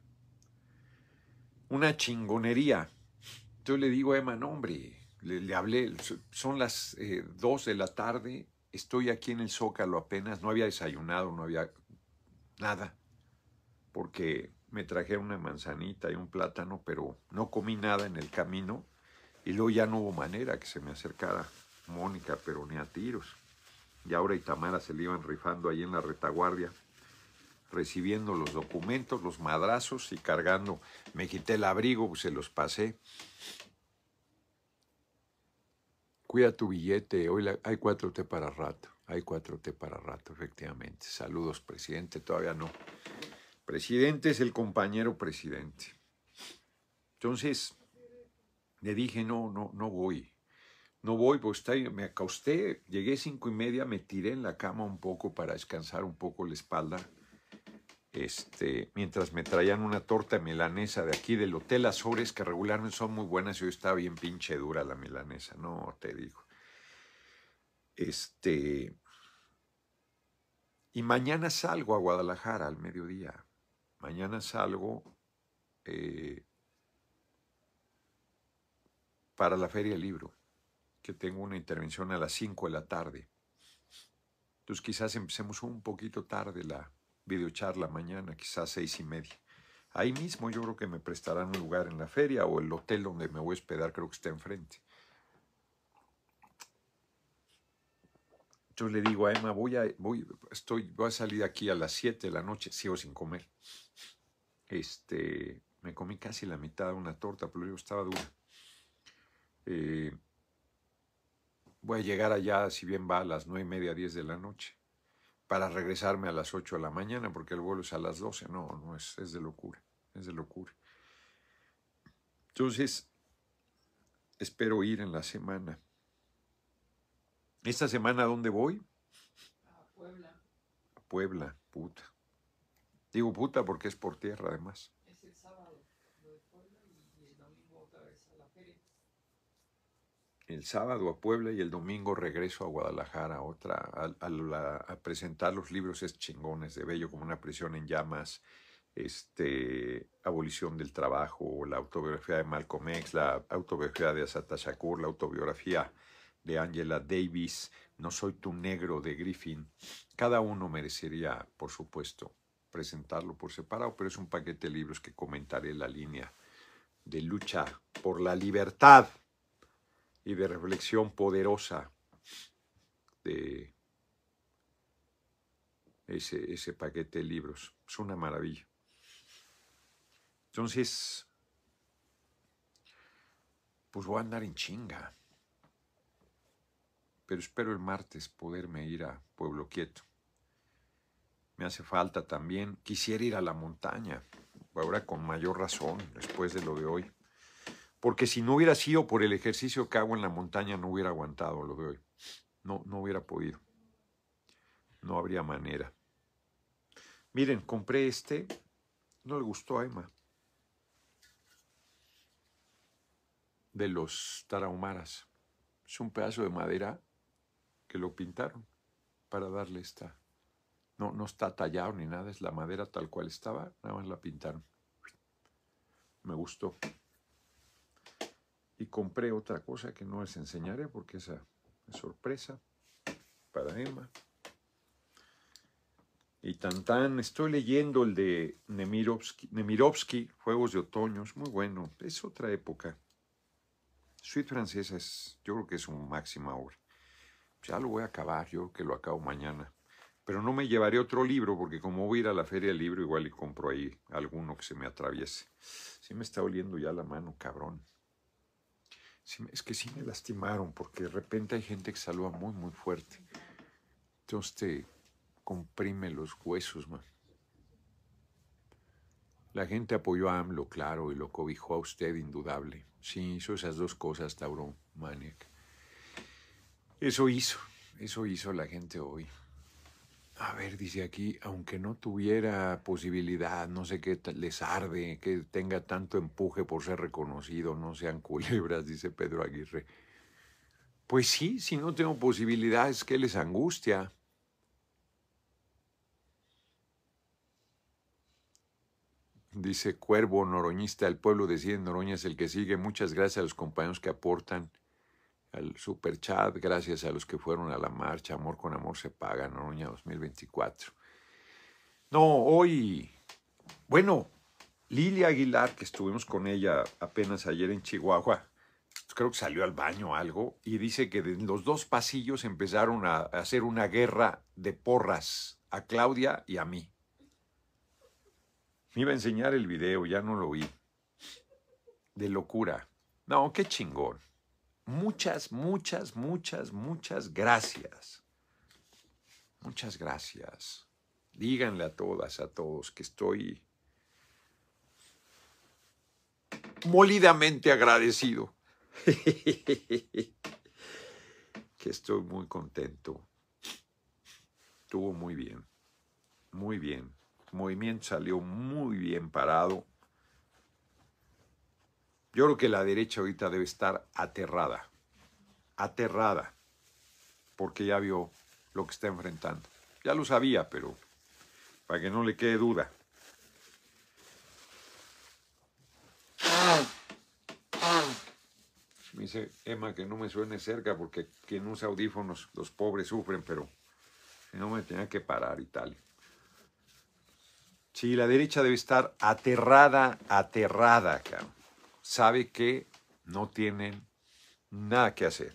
S1: Una chingonería. Yo le digo a Emma, no, hombre. Le, hablé, son las eh, dos 2 de la tarde, estoy aquí en el Zócalo apenas, no había desayunado, no había nada, porque me traje una manzanita y un plátano, pero no comí nada en el camino y luego ya no hubo manera que se me acercara Mónica, pero ni a tiros. Y ahora y Tamara se le iban rifando ahí en la retaguardia recibiendo los documentos, los madrazos y cargando. Me quité el abrigo, se los pasé. Cuida tu billete, hoy hay cuatro t para rato, hay cuatro t para rato, efectivamente. Saludos, presidente, todavía no. Presidente es el compañero presidente. Entonces, le dije, no, no, no voy. No voy, pues me acosté, llegué cinco y media, me tiré en la cama un poco para descansar un poco la espalda este, mientras me traían una torta milanesa de aquí del Hotel Azores, que regularmente son muy buenas y hoy está bien pinche dura la milanesa, no te digo. Este, y mañana salgo a Guadalajara al mediodía. Mañana salgo eh, para la Feria Libro, que tengo una intervención a las 5 de la tarde. Entonces quizás empecemos un poquito tarde la, videocharla mañana, quizás seis y media. Ahí mismo yo creo que me prestarán un lugar en la feria o el hotel donde me voy a hospedar, creo que está enfrente. Yo le digo a Emma, voy a, voy, estoy, voy a salir aquí a las 7 de la noche, sigo sin comer. Este, me comí casi la mitad de una torta, pero yo estaba dura. Eh, voy a llegar allá, si bien va, a las nueve y media, diez de la noche para regresarme a las 8 de la mañana, porque el vuelo es a las 12. No, no es, es de locura, es de locura. Entonces, espero ir en la semana. ¿Esta semana a dónde voy? A Puebla. A Puebla, puta. Digo puta porque es por tierra además. el sábado a Puebla y el domingo regreso a Guadalajara otra, a, presentar los libros es chingones de Bello, como una prisión en llamas, este, Abolición del Trabajo, la autobiografía de Malcolm X, la autobiografía de Asata Shakur, la autobiografía de Angela Davis, No soy tu negro de Griffin. Cada uno merecería, por supuesto, presentarlo por separado, pero es un paquete de libros que comentaré en la línea de lucha por la libertad y de reflexión poderosa de ese, paquete de libros. Es una maravilla. Entonces, pues voy a andar en chinga. Pero espero el martes poderme ir a Pueblo Quieto. Me hace falta también. Quisiera ir a la montaña. Ahora con mayor razón, después de lo de hoy porque si no hubiera sido por el ejercicio que hago en la montaña, no hubiera aguantado lo de hoy. No, no hubiera podido. No habría manera. Miren, compré este. No le gustó a Emma. De los tarahumaras. Es un pedazo de madera que lo pintaron para darle esta. No, no está tallado ni nada, es la madera tal cual estaba, nada más la pintaron. Me gustó y compré otra cosa que no les enseñaré porque esa es sorpresa para Emma. Y tan tan, estoy leyendo el de Nemirovsky, Juegos de Otoño, muy bueno, es otra época. Suite francesa es, yo creo que es un máxima obra. Ya lo voy a acabar, yo creo que lo acabo mañana. Pero no me llevaré otro libro porque como voy a ir a la feria del libro igual y compro ahí alguno que se me atraviese. Sí me está oliendo ya la mano, cabrón es que sí me lastimaron, porque de repente hay gente que salva muy, muy fuerte. Entonces te comprime los huesos, man. La gente apoyó a AMLO, claro, y lo cobijó a usted, indudable. Sí, hizo esas dos cosas, Tauro Maniac. Eso hizo, eso hizo la gente hoy. A ver, dice aquí, aunque no tuviera posibilidad, no sé qué les arde, que tenga tanto empuje por ser reconocido, no sean culebras, dice Pedro Aguirre. Pues sí, si no tengo posibilidades, ¿qué les angustia? Dice Cuervo Noroñista, el pueblo decide Noroña es el que sigue. Muchas gracias a los compañeros que aportan al super chat, gracias a los que fueron a la marcha, Amor con Amor se paga, Noroña 2024. No, hoy, bueno, Lilia Aguilar, que estuvimos con ella apenas ayer en Chihuahua, pues creo que salió al baño o algo, y dice que los dos pasillos empezaron a hacer una guerra de porras a Claudia y a mí. Me iba a enseñar el video, ya no lo vi. De locura. No, qué chingón muchas, muchas, muchas, muchas gracias. Muchas gracias. Díganle a todas, a todos que estoy molidamente agradecido. <laughs> que estoy muy contento. Estuvo muy bien, muy bien. El movimiento salió muy bien parado. Yo creo que la derecha ahorita debe estar aterrada, aterrada, porque ya vio lo que está enfrentando. Ya lo sabía, pero para que no le quede duda. Me dice Emma que no me suene cerca porque quien usa audífonos, los pobres sufren, pero no me tenía que parar y tal. Sí, la derecha debe estar aterrada, aterrada, claro sabe que no tienen nada que hacer.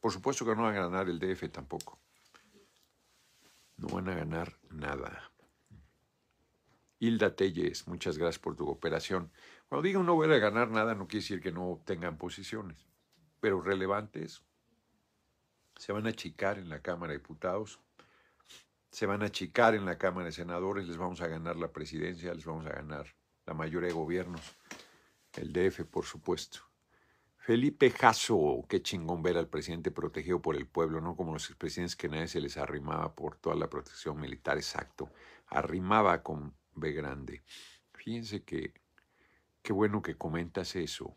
S1: Por supuesto que no van a ganar el DF tampoco. No van a ganar nada. Hilda Telles, muchas gracias por tu cooperación. Cuando digo no van a ganar nada, no quiere decir que no obtengan posiciones, pero relevantes. Se van a achicar en la Cámara de Diputados, se van a achicar en la Cámara de Senadores, les vamos a ganar la presidencia, les vamos a ganar la mayoría de gobiernos el DF, por supuesto. Felipe Jasso, qué chingón ver al presidente protegido por el pueblo, no como los expresidentes que nadie se les arrimaba por toda la protección militar, exacto. Arrimaba con B grande. Fíjense que, qué bueno que comentas eso.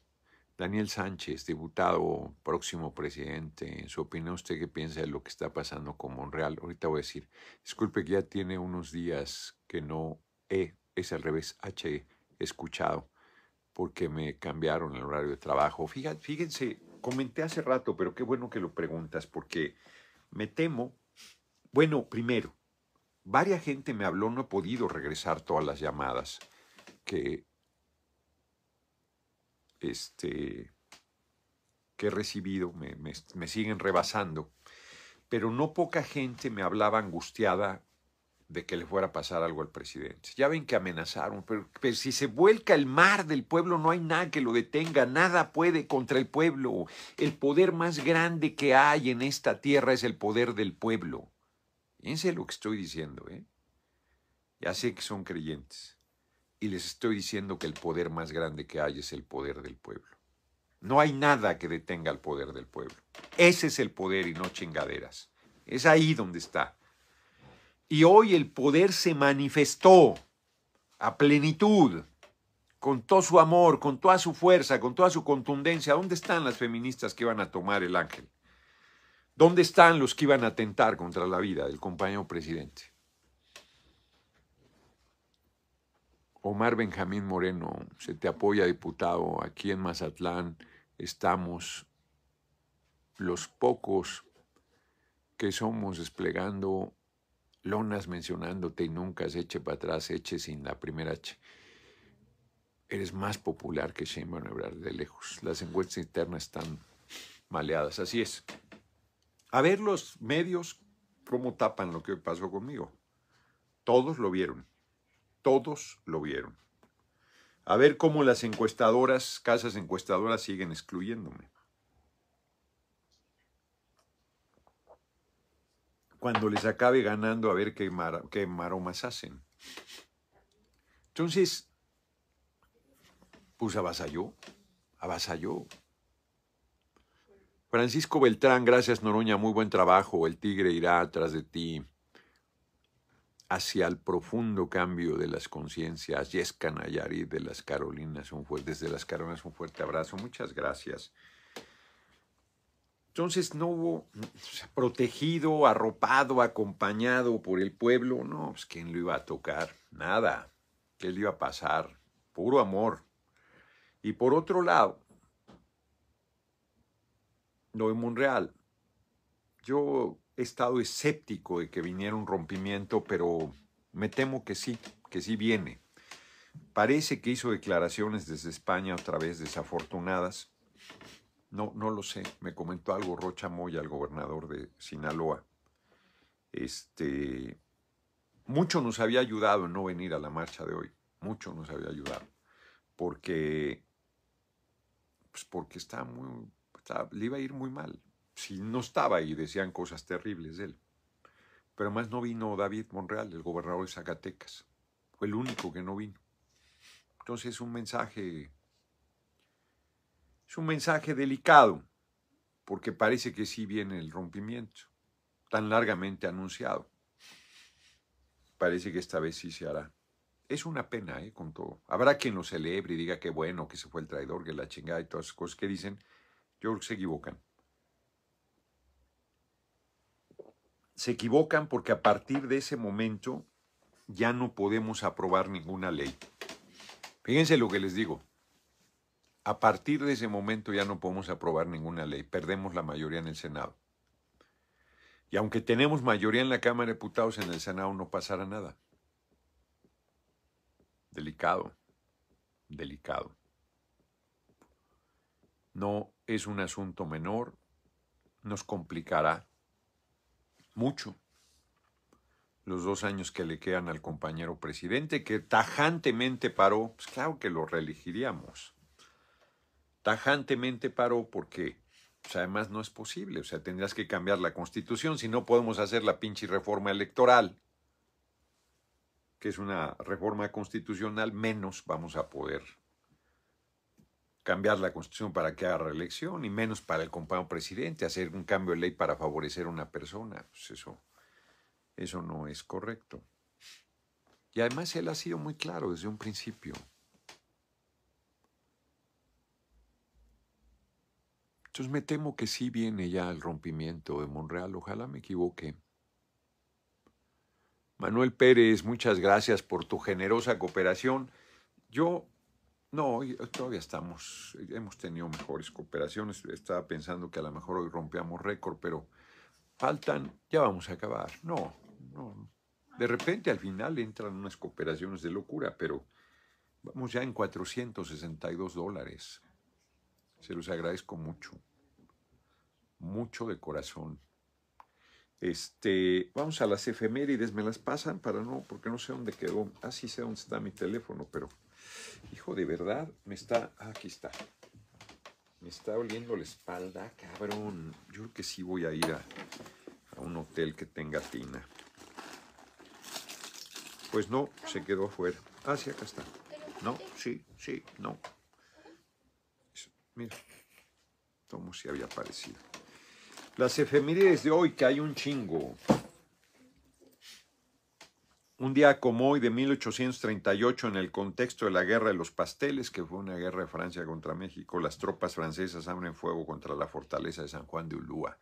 S1: Daniel Sánchez, diputado, próximo presidente, en su opinión, ¿usted qué piensa de lo que está pasando con Monreal? Ahorita voy a decir, disculpe que ya tiene unos días que no he, es al revés, H, e, he escuchado porque me cambiaron el horario de trabajo. Fíjense, fíjense, comenté hace rato, pero qué bueno que lo preguntas, porque me temo, bueno, primero, varia gente me habló, no he podido regresar todas las llamadas que, este, que he recibido, me siguen rebasando, pero no poca gente me hablaba angustiada de que le fuera a pasar algo al presidente. Ya ven que amenazaron, pero, si se vuelca el mar del pueblo no hay nada que lo detenga, nada puede contra el pueblo. El poder más grande que hay en esta tierra es el poder del pueblo. Fíjense lo que estoy diciendo, ¿eh? Ya sé que son creyentes y les estoy diciendo que el poder más grande que hay es el poder del pueblo. No hay nada que detenga el poder del pueblo. Ese es el poder y no chingaderas. Es ahí donde está. Y hoy el poder se manifestó a plenitud, con todo su amor, con toda su fuerza, con toda su contundencia. ¿Dónde están las feministas que iban a tomar el ángel? ¿Dónde están los que iban a atentar contra la vida del compañero presidente? Omar Benjamín Moreno, se te apoya, diputado. Aquí en Mazatlán estamos los pocos que somos desplegando lonas mencionándote y nunca se eche para atrás, eche sin la primera H. Eres más popular que Sheinbaum Ebrard de lejos. Las encuestas internas están maleadas, así es. A ver los medios cómo tapan lo que pasó conmigo. Todos lo vieron. Todos lo vieron. A ver cómo las encuestadoras, casas encuestadoras siguen excluyéndome. cuando les acabe ganando a ver qué, qué maromas hacen. Entonces, pues avasalló, avasalló. Francisco Beltrán, gracias Noroña, muy buen trabajo. El tigre irá atrás de ti hacia el profundo cambio de las conciencias. Yesca Nayari de las Carolinas, desde las Carolinas, un fuerte abrazo. Muchas gracias. Entonces no hubo protegido, arropado, acompañado por el pueblo. No, pues ¿quién lo iba a tocar? Nada. ¿Qué le iba a pasar? Puro amor. Y por otro lado, no en Monreal. Yo he estado escéptico de que viniera un rompimiento, pero me temo que sí, que sí viene. Parece que hizo declaraciones desde España otra vez desafortunadas no, no lo sé. Me comentó algo Rocha Moya, el gobernador de Sinaloa. Este, mucho nos había ayudado en no venir a la marcha de hoy. Mucho nos había ayudado. Porque, pues porque estaba muy, le iba a ir muy mal. Si no estaba y decían cosas terribles de él. Pero más no vino David Monreal, el gobernador de Zacatecas. Fue el único que no vino. Entonces, un mensaje es un mensaje delicado, porque parece que sí viene el rompimiento, tan largamente anunciado. Parece que esta vez sí se hará. Es una pena, ¿eh? Con todo. Habrá quien lo celebre y diga que bueno, que se fue el traidor, que la chingada y todas esas cosas que dicen. Yo creo que se equivocan. Se equivocan porque a partir de ese momento ya no podemos aprobar ninguna ley. Fíjense lo que les digo. A partir de ese momento ya no podemos aprobar ninguna ley, perdemos la mayoría en el Senado. Y aunque tenemos mayoría en la Cámara de Diputados, en el Senado no pasará nada. Delicado, delicado. No es un asunto menor, nos complicará mucho los dos años que le quedan al compañero presidente, que tajantemente paró, pues claro que lo reelegiríamos tajantemente paró porque pues, además no es posible. O sea, tendrías que cambiar la constitución si no podemos hacer la pinche reforma electoral, que es una reforma constitucional, menos vamos a poder cambiar la constitución para que haga reelección y menos para el compañero presidente, hacer un cambio de ley para favorecer a una persona. Pues eso, eso no es correcto. Y además él ha sido muy claro desde un principio. Entonces me temo que sí viene ya el rompimiento de Monreal, ojalá me equivoque. Manuel Pérez, muchas gracias por tu generosa cooperación. Yo, no, eh, todavía estamos, eh, hemos tenido mejores cooperaciones. Estaba pensando que a lo mejor hoy rompíamos récord, pero faltan, ya vamos a acabar. No, no. De repente al final entran unas cooperaciones de locura, pero vamos ya en 462 dólares. Se los agradezco mucho mucho de corazón. Este, vamos a las efemérides, me las pasan para no, porque no sé dónde quedó. Ah, sí sé dónde está mi teléfono, pero hijo de verdad, me está, ah, aquí está. Me está oliendo la espalda, cabrón. Yo creo que sí voy a ir a, un hotel que tenga tina. Pues no, se quedó afuera. Ah, sí, acá está. No, sí, sí, no. Mira, como si había aparecido. Las efemérides de hoy, que hay un chingo. Un día como hoy de 1838, en el contexto de la Guerra de los Pasteles, que fue una guerra de Francia contra México, las tropas francesas abren fuego contra la fortaleza de San Juan de Ulúa.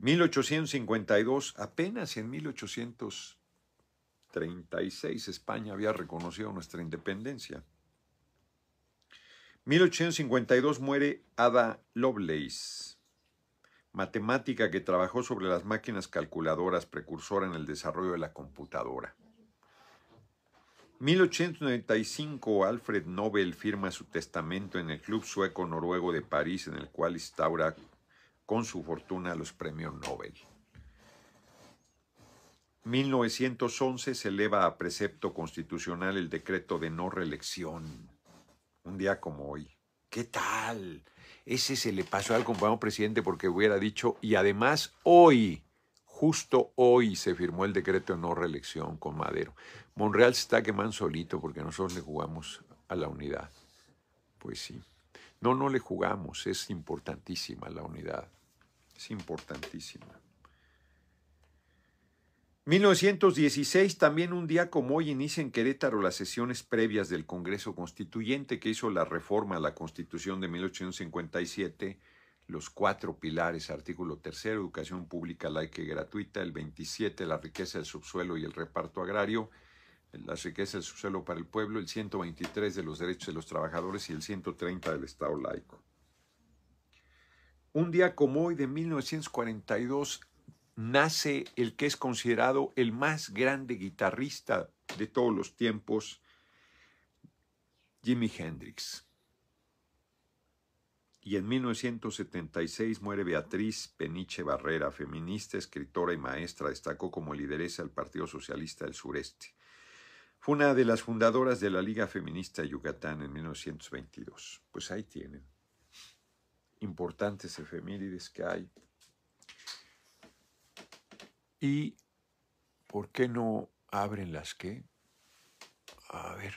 S1: 1852, apenas en 1836, España había reconocido nuestra independencia. 1852 muere Ada Lovelace matemática que trabajó sobre las máquinas calculadoras, precursora en el desarrollo de la computadora. 1895 Alfred Nobel firma su testamento en el Club Sueco Noruego de París, en el cual instaura con su fortuna los premios Nobel. 1911 se eleva a precepto constitucional el decreto de no reelección, un día como hoy. ¿Qué tal? Ese se le pasó al compañero presidente porque hubiera dicho, y además hoy, justo hoy se firmó el decreto de no reelección con Madero. Monreal se está quemando solito porque nosotros le jugamos a la unidad. Pues sí. No, no le jugamos, es importantísima la unidad. Es importantísima. 1916, también un día como hoy, inicia en Querétaro las sesiones previas del Congreso Constituyente que hizo la reforma a la Constitución de 1857, los cuatro pilares, artículo tercero, educación pública, laica y gratuita, el 27, la riqueza del subsuelo y el reparto agrario, la riqueza del subsuelo para el pueblo, el 123 de los derechos de los trabajadores y el 130 del Estado laico. Un día como hoy de 1942 nace el que es considerado el más grande guitarrista de todos los tiempos, Jimi Hendrix. Y en 1976 muere Beatriz Peniche Barrera, feminista, escritora y maestra, destacó como lideresa del Partido Socialista del Sureste. Fue una de las fundadoras de la Liga Feminista de Yucatán en 1922. Pues ahí tienen. Importantes efemérides que hay ¿Y por qué no abren las que? A ver,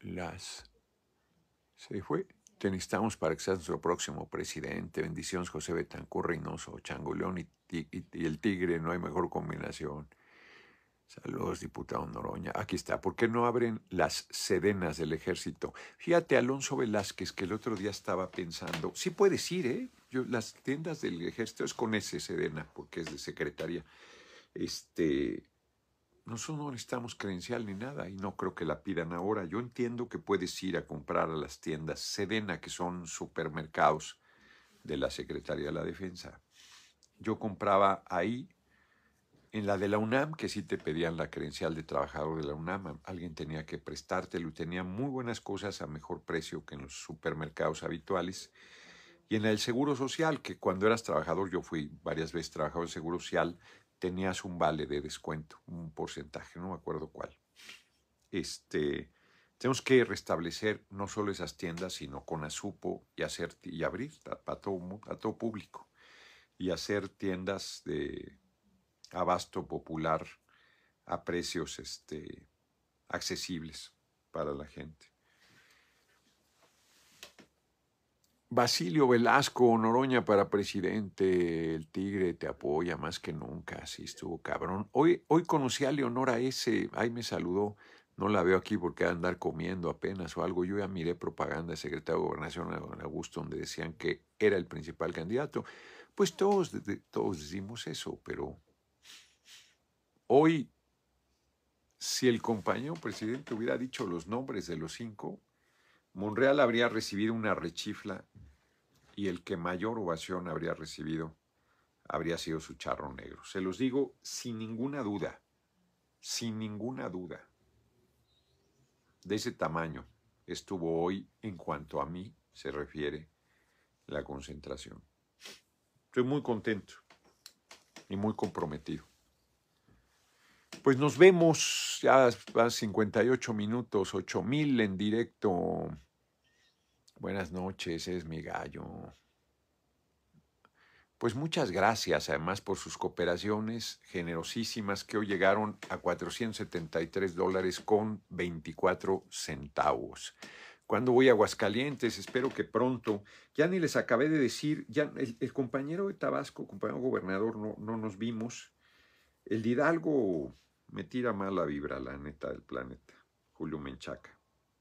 S1: las... ¿Se fue? Te necesitamos para que seas nuestro próximo presidente. Bendiciones, José Betancur Reynoso, Changoleón y el Tigre. No hay mejor combinación. Saludos, diputado Noroña. Aquí está. ¿Por qué no abren las sedenas del ejército? Fíjate, Alonso Velázquez, que el otro día estaba pensando, sí puedes ir, ¿eh? Yo, las tiendas del ejército es con ese sedena, porque es de secretaría. Este, nosotros no necesitamos credencial ni nada y no creo que la pidan ahora. Yo entiendo que puedes ir a comprar a las tiendas Sedena, que son supermercados de la Secretaría de la Defensa. Yo compraba ahí en la de la UNAM, que sí te pedían la credencial de trabajador de la UNAM, alguien tenía que prestártelo y tenía muy buenas cosas a mejor precio que en los supermercados habituales. Y en el Seguro Social, que cuando eras trabajador, yo fui varias veces trabajador de Seguro Social, tenías un vale de descuento, un porcentaje, no me acuerdo cuál. Este, tenemos que restablecer no solo esas tiendas, sino con ASUPO y, hacer, y abrir a todo público y hacer tiendas de abasto popular a precios este, accesibles para la gente. Basilio Velasco, Noroña para presidente, el Tigre te apoya más que nunca, así estuvo cabrón. Hoy, hoy conocí a Leonora S, ahí me saludó, no la veo aquí porque andar comiendo apenas o algo. Yo ya miré propaganda de secretario de Gobernación, Don Augusto, donde decían que era el principal candidato. Pues todos, todos decimos eso, pero Hoy, si el compañero presidente hubiera dicho los nombres de los cinco, Monreal habría recibido una rechifla y el que mayor ovación habría recibido habría sido su charro negro. Se los digo sin ninguna duda, sin ninguna duda. De ese tamaño estuvo hoy en cuanto a mí se refiere la concentración. Estoy muy contento y muy comprometido. Pues nos vemos ya a 58 minutos, 8000 en directo. Buenas noches, es mi gallo. Pues muchas gracias además por sus cooperaciones generosísimas que hoy llegaron a 473 dólares con 24 centavos. Cuando voy a Aguascalientes, espero que pronto. Ya ni les acabé de decir, ya el, compañero de Tabasco, compañero gobernador, no, no nos vimos. El Hidalgo me tira mala vibra la neta del planeta. Julio Menchaca.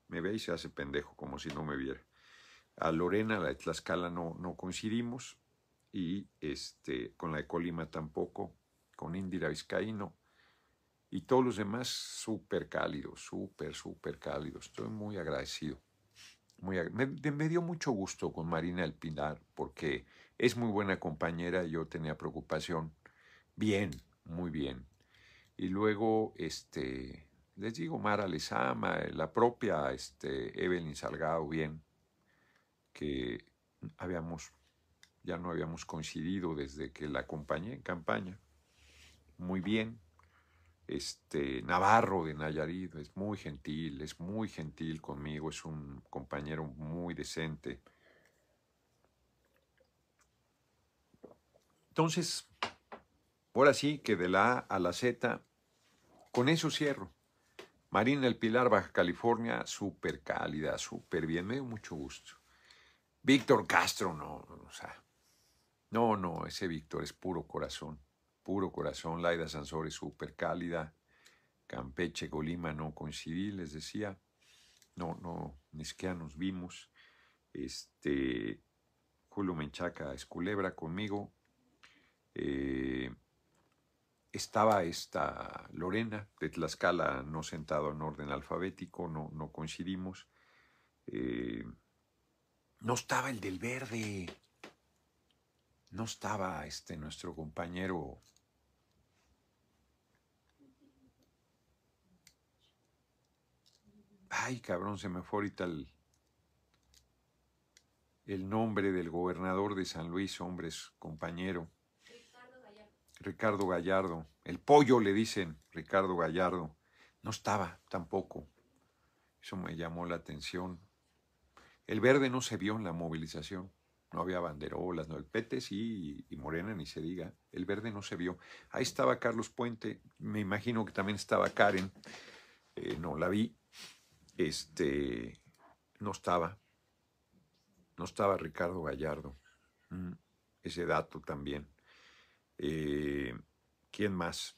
S1: Me ve y se hace pendejo, como si no me viera. A Lorena, la de Tlaxcala, no, no coincidimos. Y este, con la de Colima tampoco. Con Indira Vizcaíno. Y todos los demás súper cálidos, súper, súper cálidos. Estoy muy agradecido. me, dio mucho gusto con Marina El Pinar porque es muy buena compañera. Yo tenía preocupación. Bien, muy bien. Y luego, este, les digo, Mara ama. Eh, la propia este, Evelyn Salgado, bien, que habíamos, ya no habíamos coincidido desde que la acompañé en campaña. Muy bien. Este, Navarro de Nayarit es muy gentil, es muy gentil conmigo, es un compañero muy decente. Entonces, Ahora sí que de la A a la Z, con eso cierro. Marina El Pilar, Baja California, súper cálida, súper bien, me dio mucho gusto. Víctor Castro, no, o sea, no, no, ese Víctor es puro corazón, puro corazón. Laida Sansores, súper cálida. Campeche, Golima, no coincidí, les decía. No, no, ni siquiera nos vimos. Este, Julio Menchaca es culebra conmigo. Eh, estaba esta Lorena de Tlaxcala, no sentado en orden alfabético, no, coincidimos. Eh, no estaba el del verde. No estaba este nuestro compañero. Ay, cabrón, se me fue ahorita el, el nombre del gobernador de San Luis, hombres, compañero. Ricardo Gallardo. El pollo le dicen Ricardo Gallardo. No estaba tampoco. Eso me llamó la atención. El verde no se vio en la movilización. No había banderolas, no el Pete sí, y Morena ni se diga. El verde no se vio. Ahí estaba Carlos Puente, me imagino que también estaba Karen. Eh, no la vi. Este no estaba. No estaba Ricardo Gallardo. Mm, ese dato también. Eh, ¿Quién más?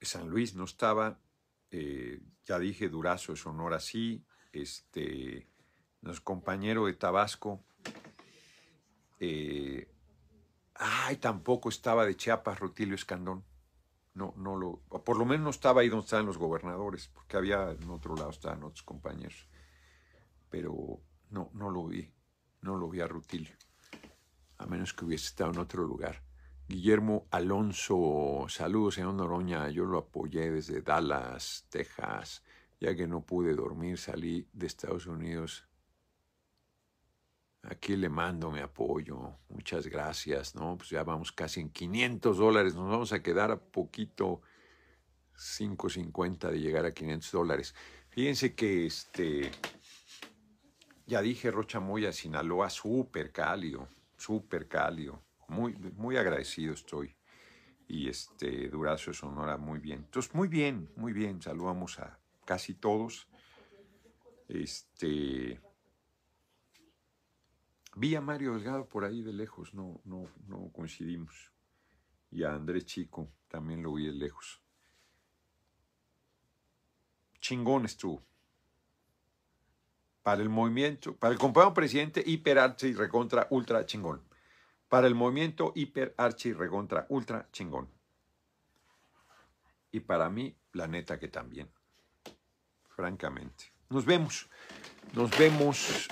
S1: San Luis no estaba, eh, ya dije, Durazo es honor así, este, nuestro compañero de Tabasco, eh, ay, tampoco estaba de Chiapas Rutilio Escandón, no, no lo, por lo menos no estaba ahí donde estaban los gobernadores, porque había en otro lado estaban otros compañeros, pero no, no lo vi, no lo vi a Rutilio a menos que hubiese estado en otro lugar. Guillermo Alonso, saludos, señor Noroña. Yo lo apoyé desde Dallas, Texas. Ya que no pude dormir, salí de Estados Unidos. Aquí le mando mi apoyo. Muchas gracias, ¿no? Pues ya vamos casi en 500 dólares. Nos vamos a quedar a poquito, 5.50 de llegar a 500 dólares. Fíjense que este... Ya dije, Rocha Moya, Sinaloa, súper cálido súper cálido, muy, muy agradecido estoy. Y este Durazo es Sonora, muy bien. Entonces, muy bien, muy bien. Saludamos a casi todos. Este. Vi a Mario Delgado por ahí de lejos, no, no, no coincidimos. Y a Andrés Chico también lo vi de lejos. Chingón estuvo para el movimiento, para el compañero presidente hiper y recontra ultra chingón. Para el movimiento hiper archi recontra ultra chingón. Y para mí, la neta que también. Francamente. Nos vemos. Nos vemos.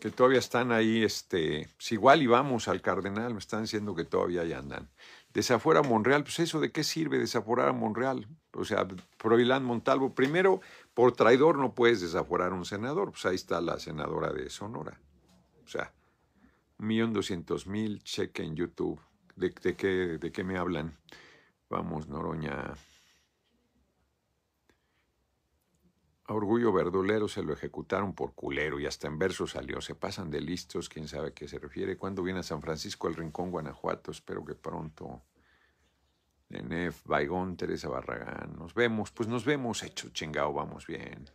S1: Que todavía están ahí, este, pues igual y vamos al cardenal, me están diciendo que todavía ahí andan. Desafuera a Monreal, pues eso de qué sirve desaforar a Monreal. O sea, Froilán Montalvo, primero por traidor no puedes desaforar a un senador. Pues ahí está la senadora de Sonora. O sea, 1200.000, millón doscientos mil, cheque en YouTube. ¿De, qué, ¿De qué me hablan? Vamos, Noroña. A Orgullo verdolero se lo ejecutaron por culero y hasta en verso salió. Se pasan de listos, quién sabe a qué se refiere. ¿Cuándo viene a San Francisco, al Rincón, Guanajuato? Espero que pronto. Nenef, Baigón, Teresa Barragán. Nos vemos, pues nos vemos, hecho chingao, vamos bien.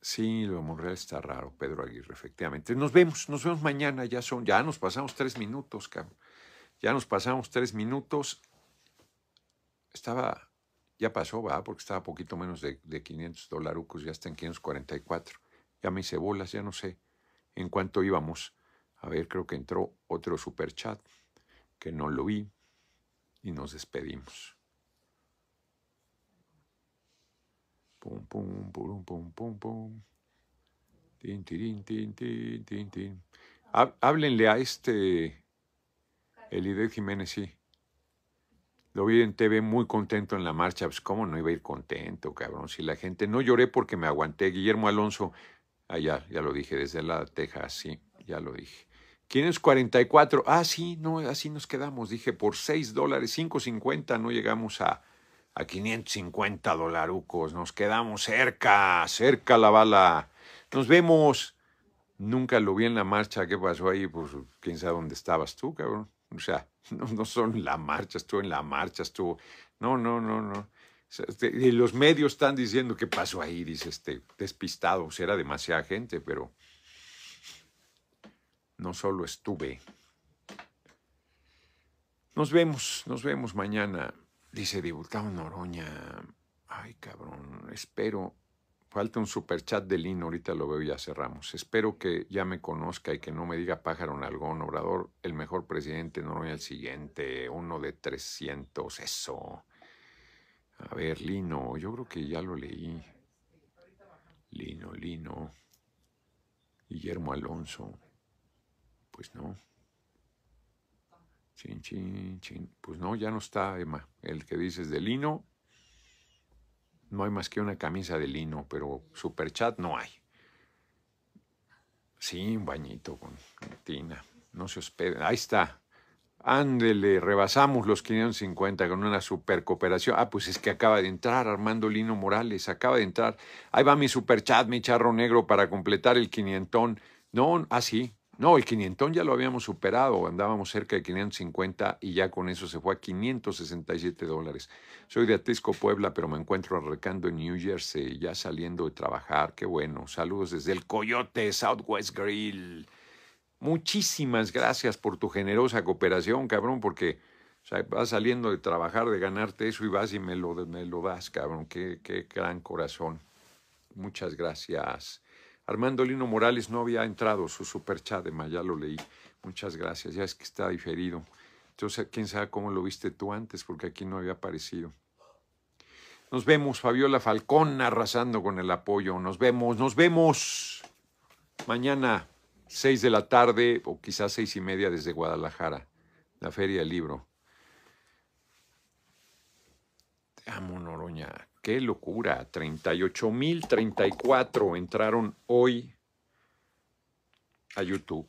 S1: Sí, lo de Monreal está raro, Pedro Aguirre, efectivamente. Nos vemos, nos vemos mañana, ya son, ya nos pasamos tres minutos, cabrón. Ya nos pasamos tres minutos. Estaba, ya pasó, va, porque estaba poquito menos de, 500 dolarucos, ya está en 544. Ya me hice bolas, ya no sé en cuánto íbamos. A ver, creo que entró otro chat que no lo vi y nos despedimos. Pum, pum, pum, pum, pum, pum. Tin, tin, tin, tin, Háblenle a este Elide Jiménez, sí. Lo vi en TV muy contento en la marcha. Pues, ¿cómo no iba a ir contento, cabrón? Si la gente. No lloré porque me aguanté. Guillermo Alonso, allá, ah, ya, ya lo dije, desde la Texas, sí, ya lo dije. 544. Ah, sí, no, así nos quedamos. Dije, por 6 dólares, 5.50, no llegamos a, a 550 dolarucos. Nos quedamos cerca, cerca la bala. Nos vemos. Nunca lo vi en la marcha. ¿Qué pasó ahí? Pues quién sabe dónde estabas tú, cabrón. O sea, <laughs> no, no son la marcha, estuvo en la marcha, estuvo. No, no, no, no. Este, y los medios están diciendo qué pasó ahí, dice este despistado. O pues sea, era demasiada gente, pero no solo estuve. Nos vemos, nos vemos mañana, dice diputado Noroña. Ay, cabrón, espero. Falta un superchat de Lino, ahorita lo veo y ya cerramos. Espero que ya me conozca y que no me diga pájaro nalgón, obrador, el mejor presidente, Noroña el siguiente, uno de 300, eso. A ver, Lino, yo creo que ya lo leí. Lino, Lino. Guillermo Alonso. Pues no. Chin, chin, Pues no, ya no está, Emma. El que dices de lino, no hay más que una camisa de lino, pero superchat no hay. Sí, un bañito con tina. No se hospeden. Ahí está. Ándele, rebasamos los 550 con una super cooperación. Ah, pues es que acaba de entrar Armando Lino Morales, acaba de entrar. Ahí va mi superchat, mi charro negro para completar el quinientón. No, ah sí. No, el 500 ya lo habíamos superado, andábamos cerca de 550 y ya con eso se fue a 567 dólares. Soy de Atisco, Puebla, pero me encuentro arrecando en New Jersey, ya saliendo de trabajar. Qué bueno. Saludos desde el Coyote, Southwest Grill. Muchísimas gracias por tu generosa cooperación, cabrón, porque vas saliendo de trabajar, de ganarte eso y vas y me lo, me lo das, cabrón. qué gran corazón. Muchas gracias. Armando Lino Morales no había entrado su superchat, ya lo leí. Muchas gracias, ya es que está diferido. Entonces, quién sabe cómo lo viste tú antes, porque aquí no había aparecido. Nos vemos, Fabiola Falcón, arrasando con el apoyo. Nos vemos, nos vemos mañana, seis de la tarde o quizás seis y media desde Guadalajara, la Feria del Libro. Te amo, Noroña. Qué locura, 38.034 entraron hoy a YouTube.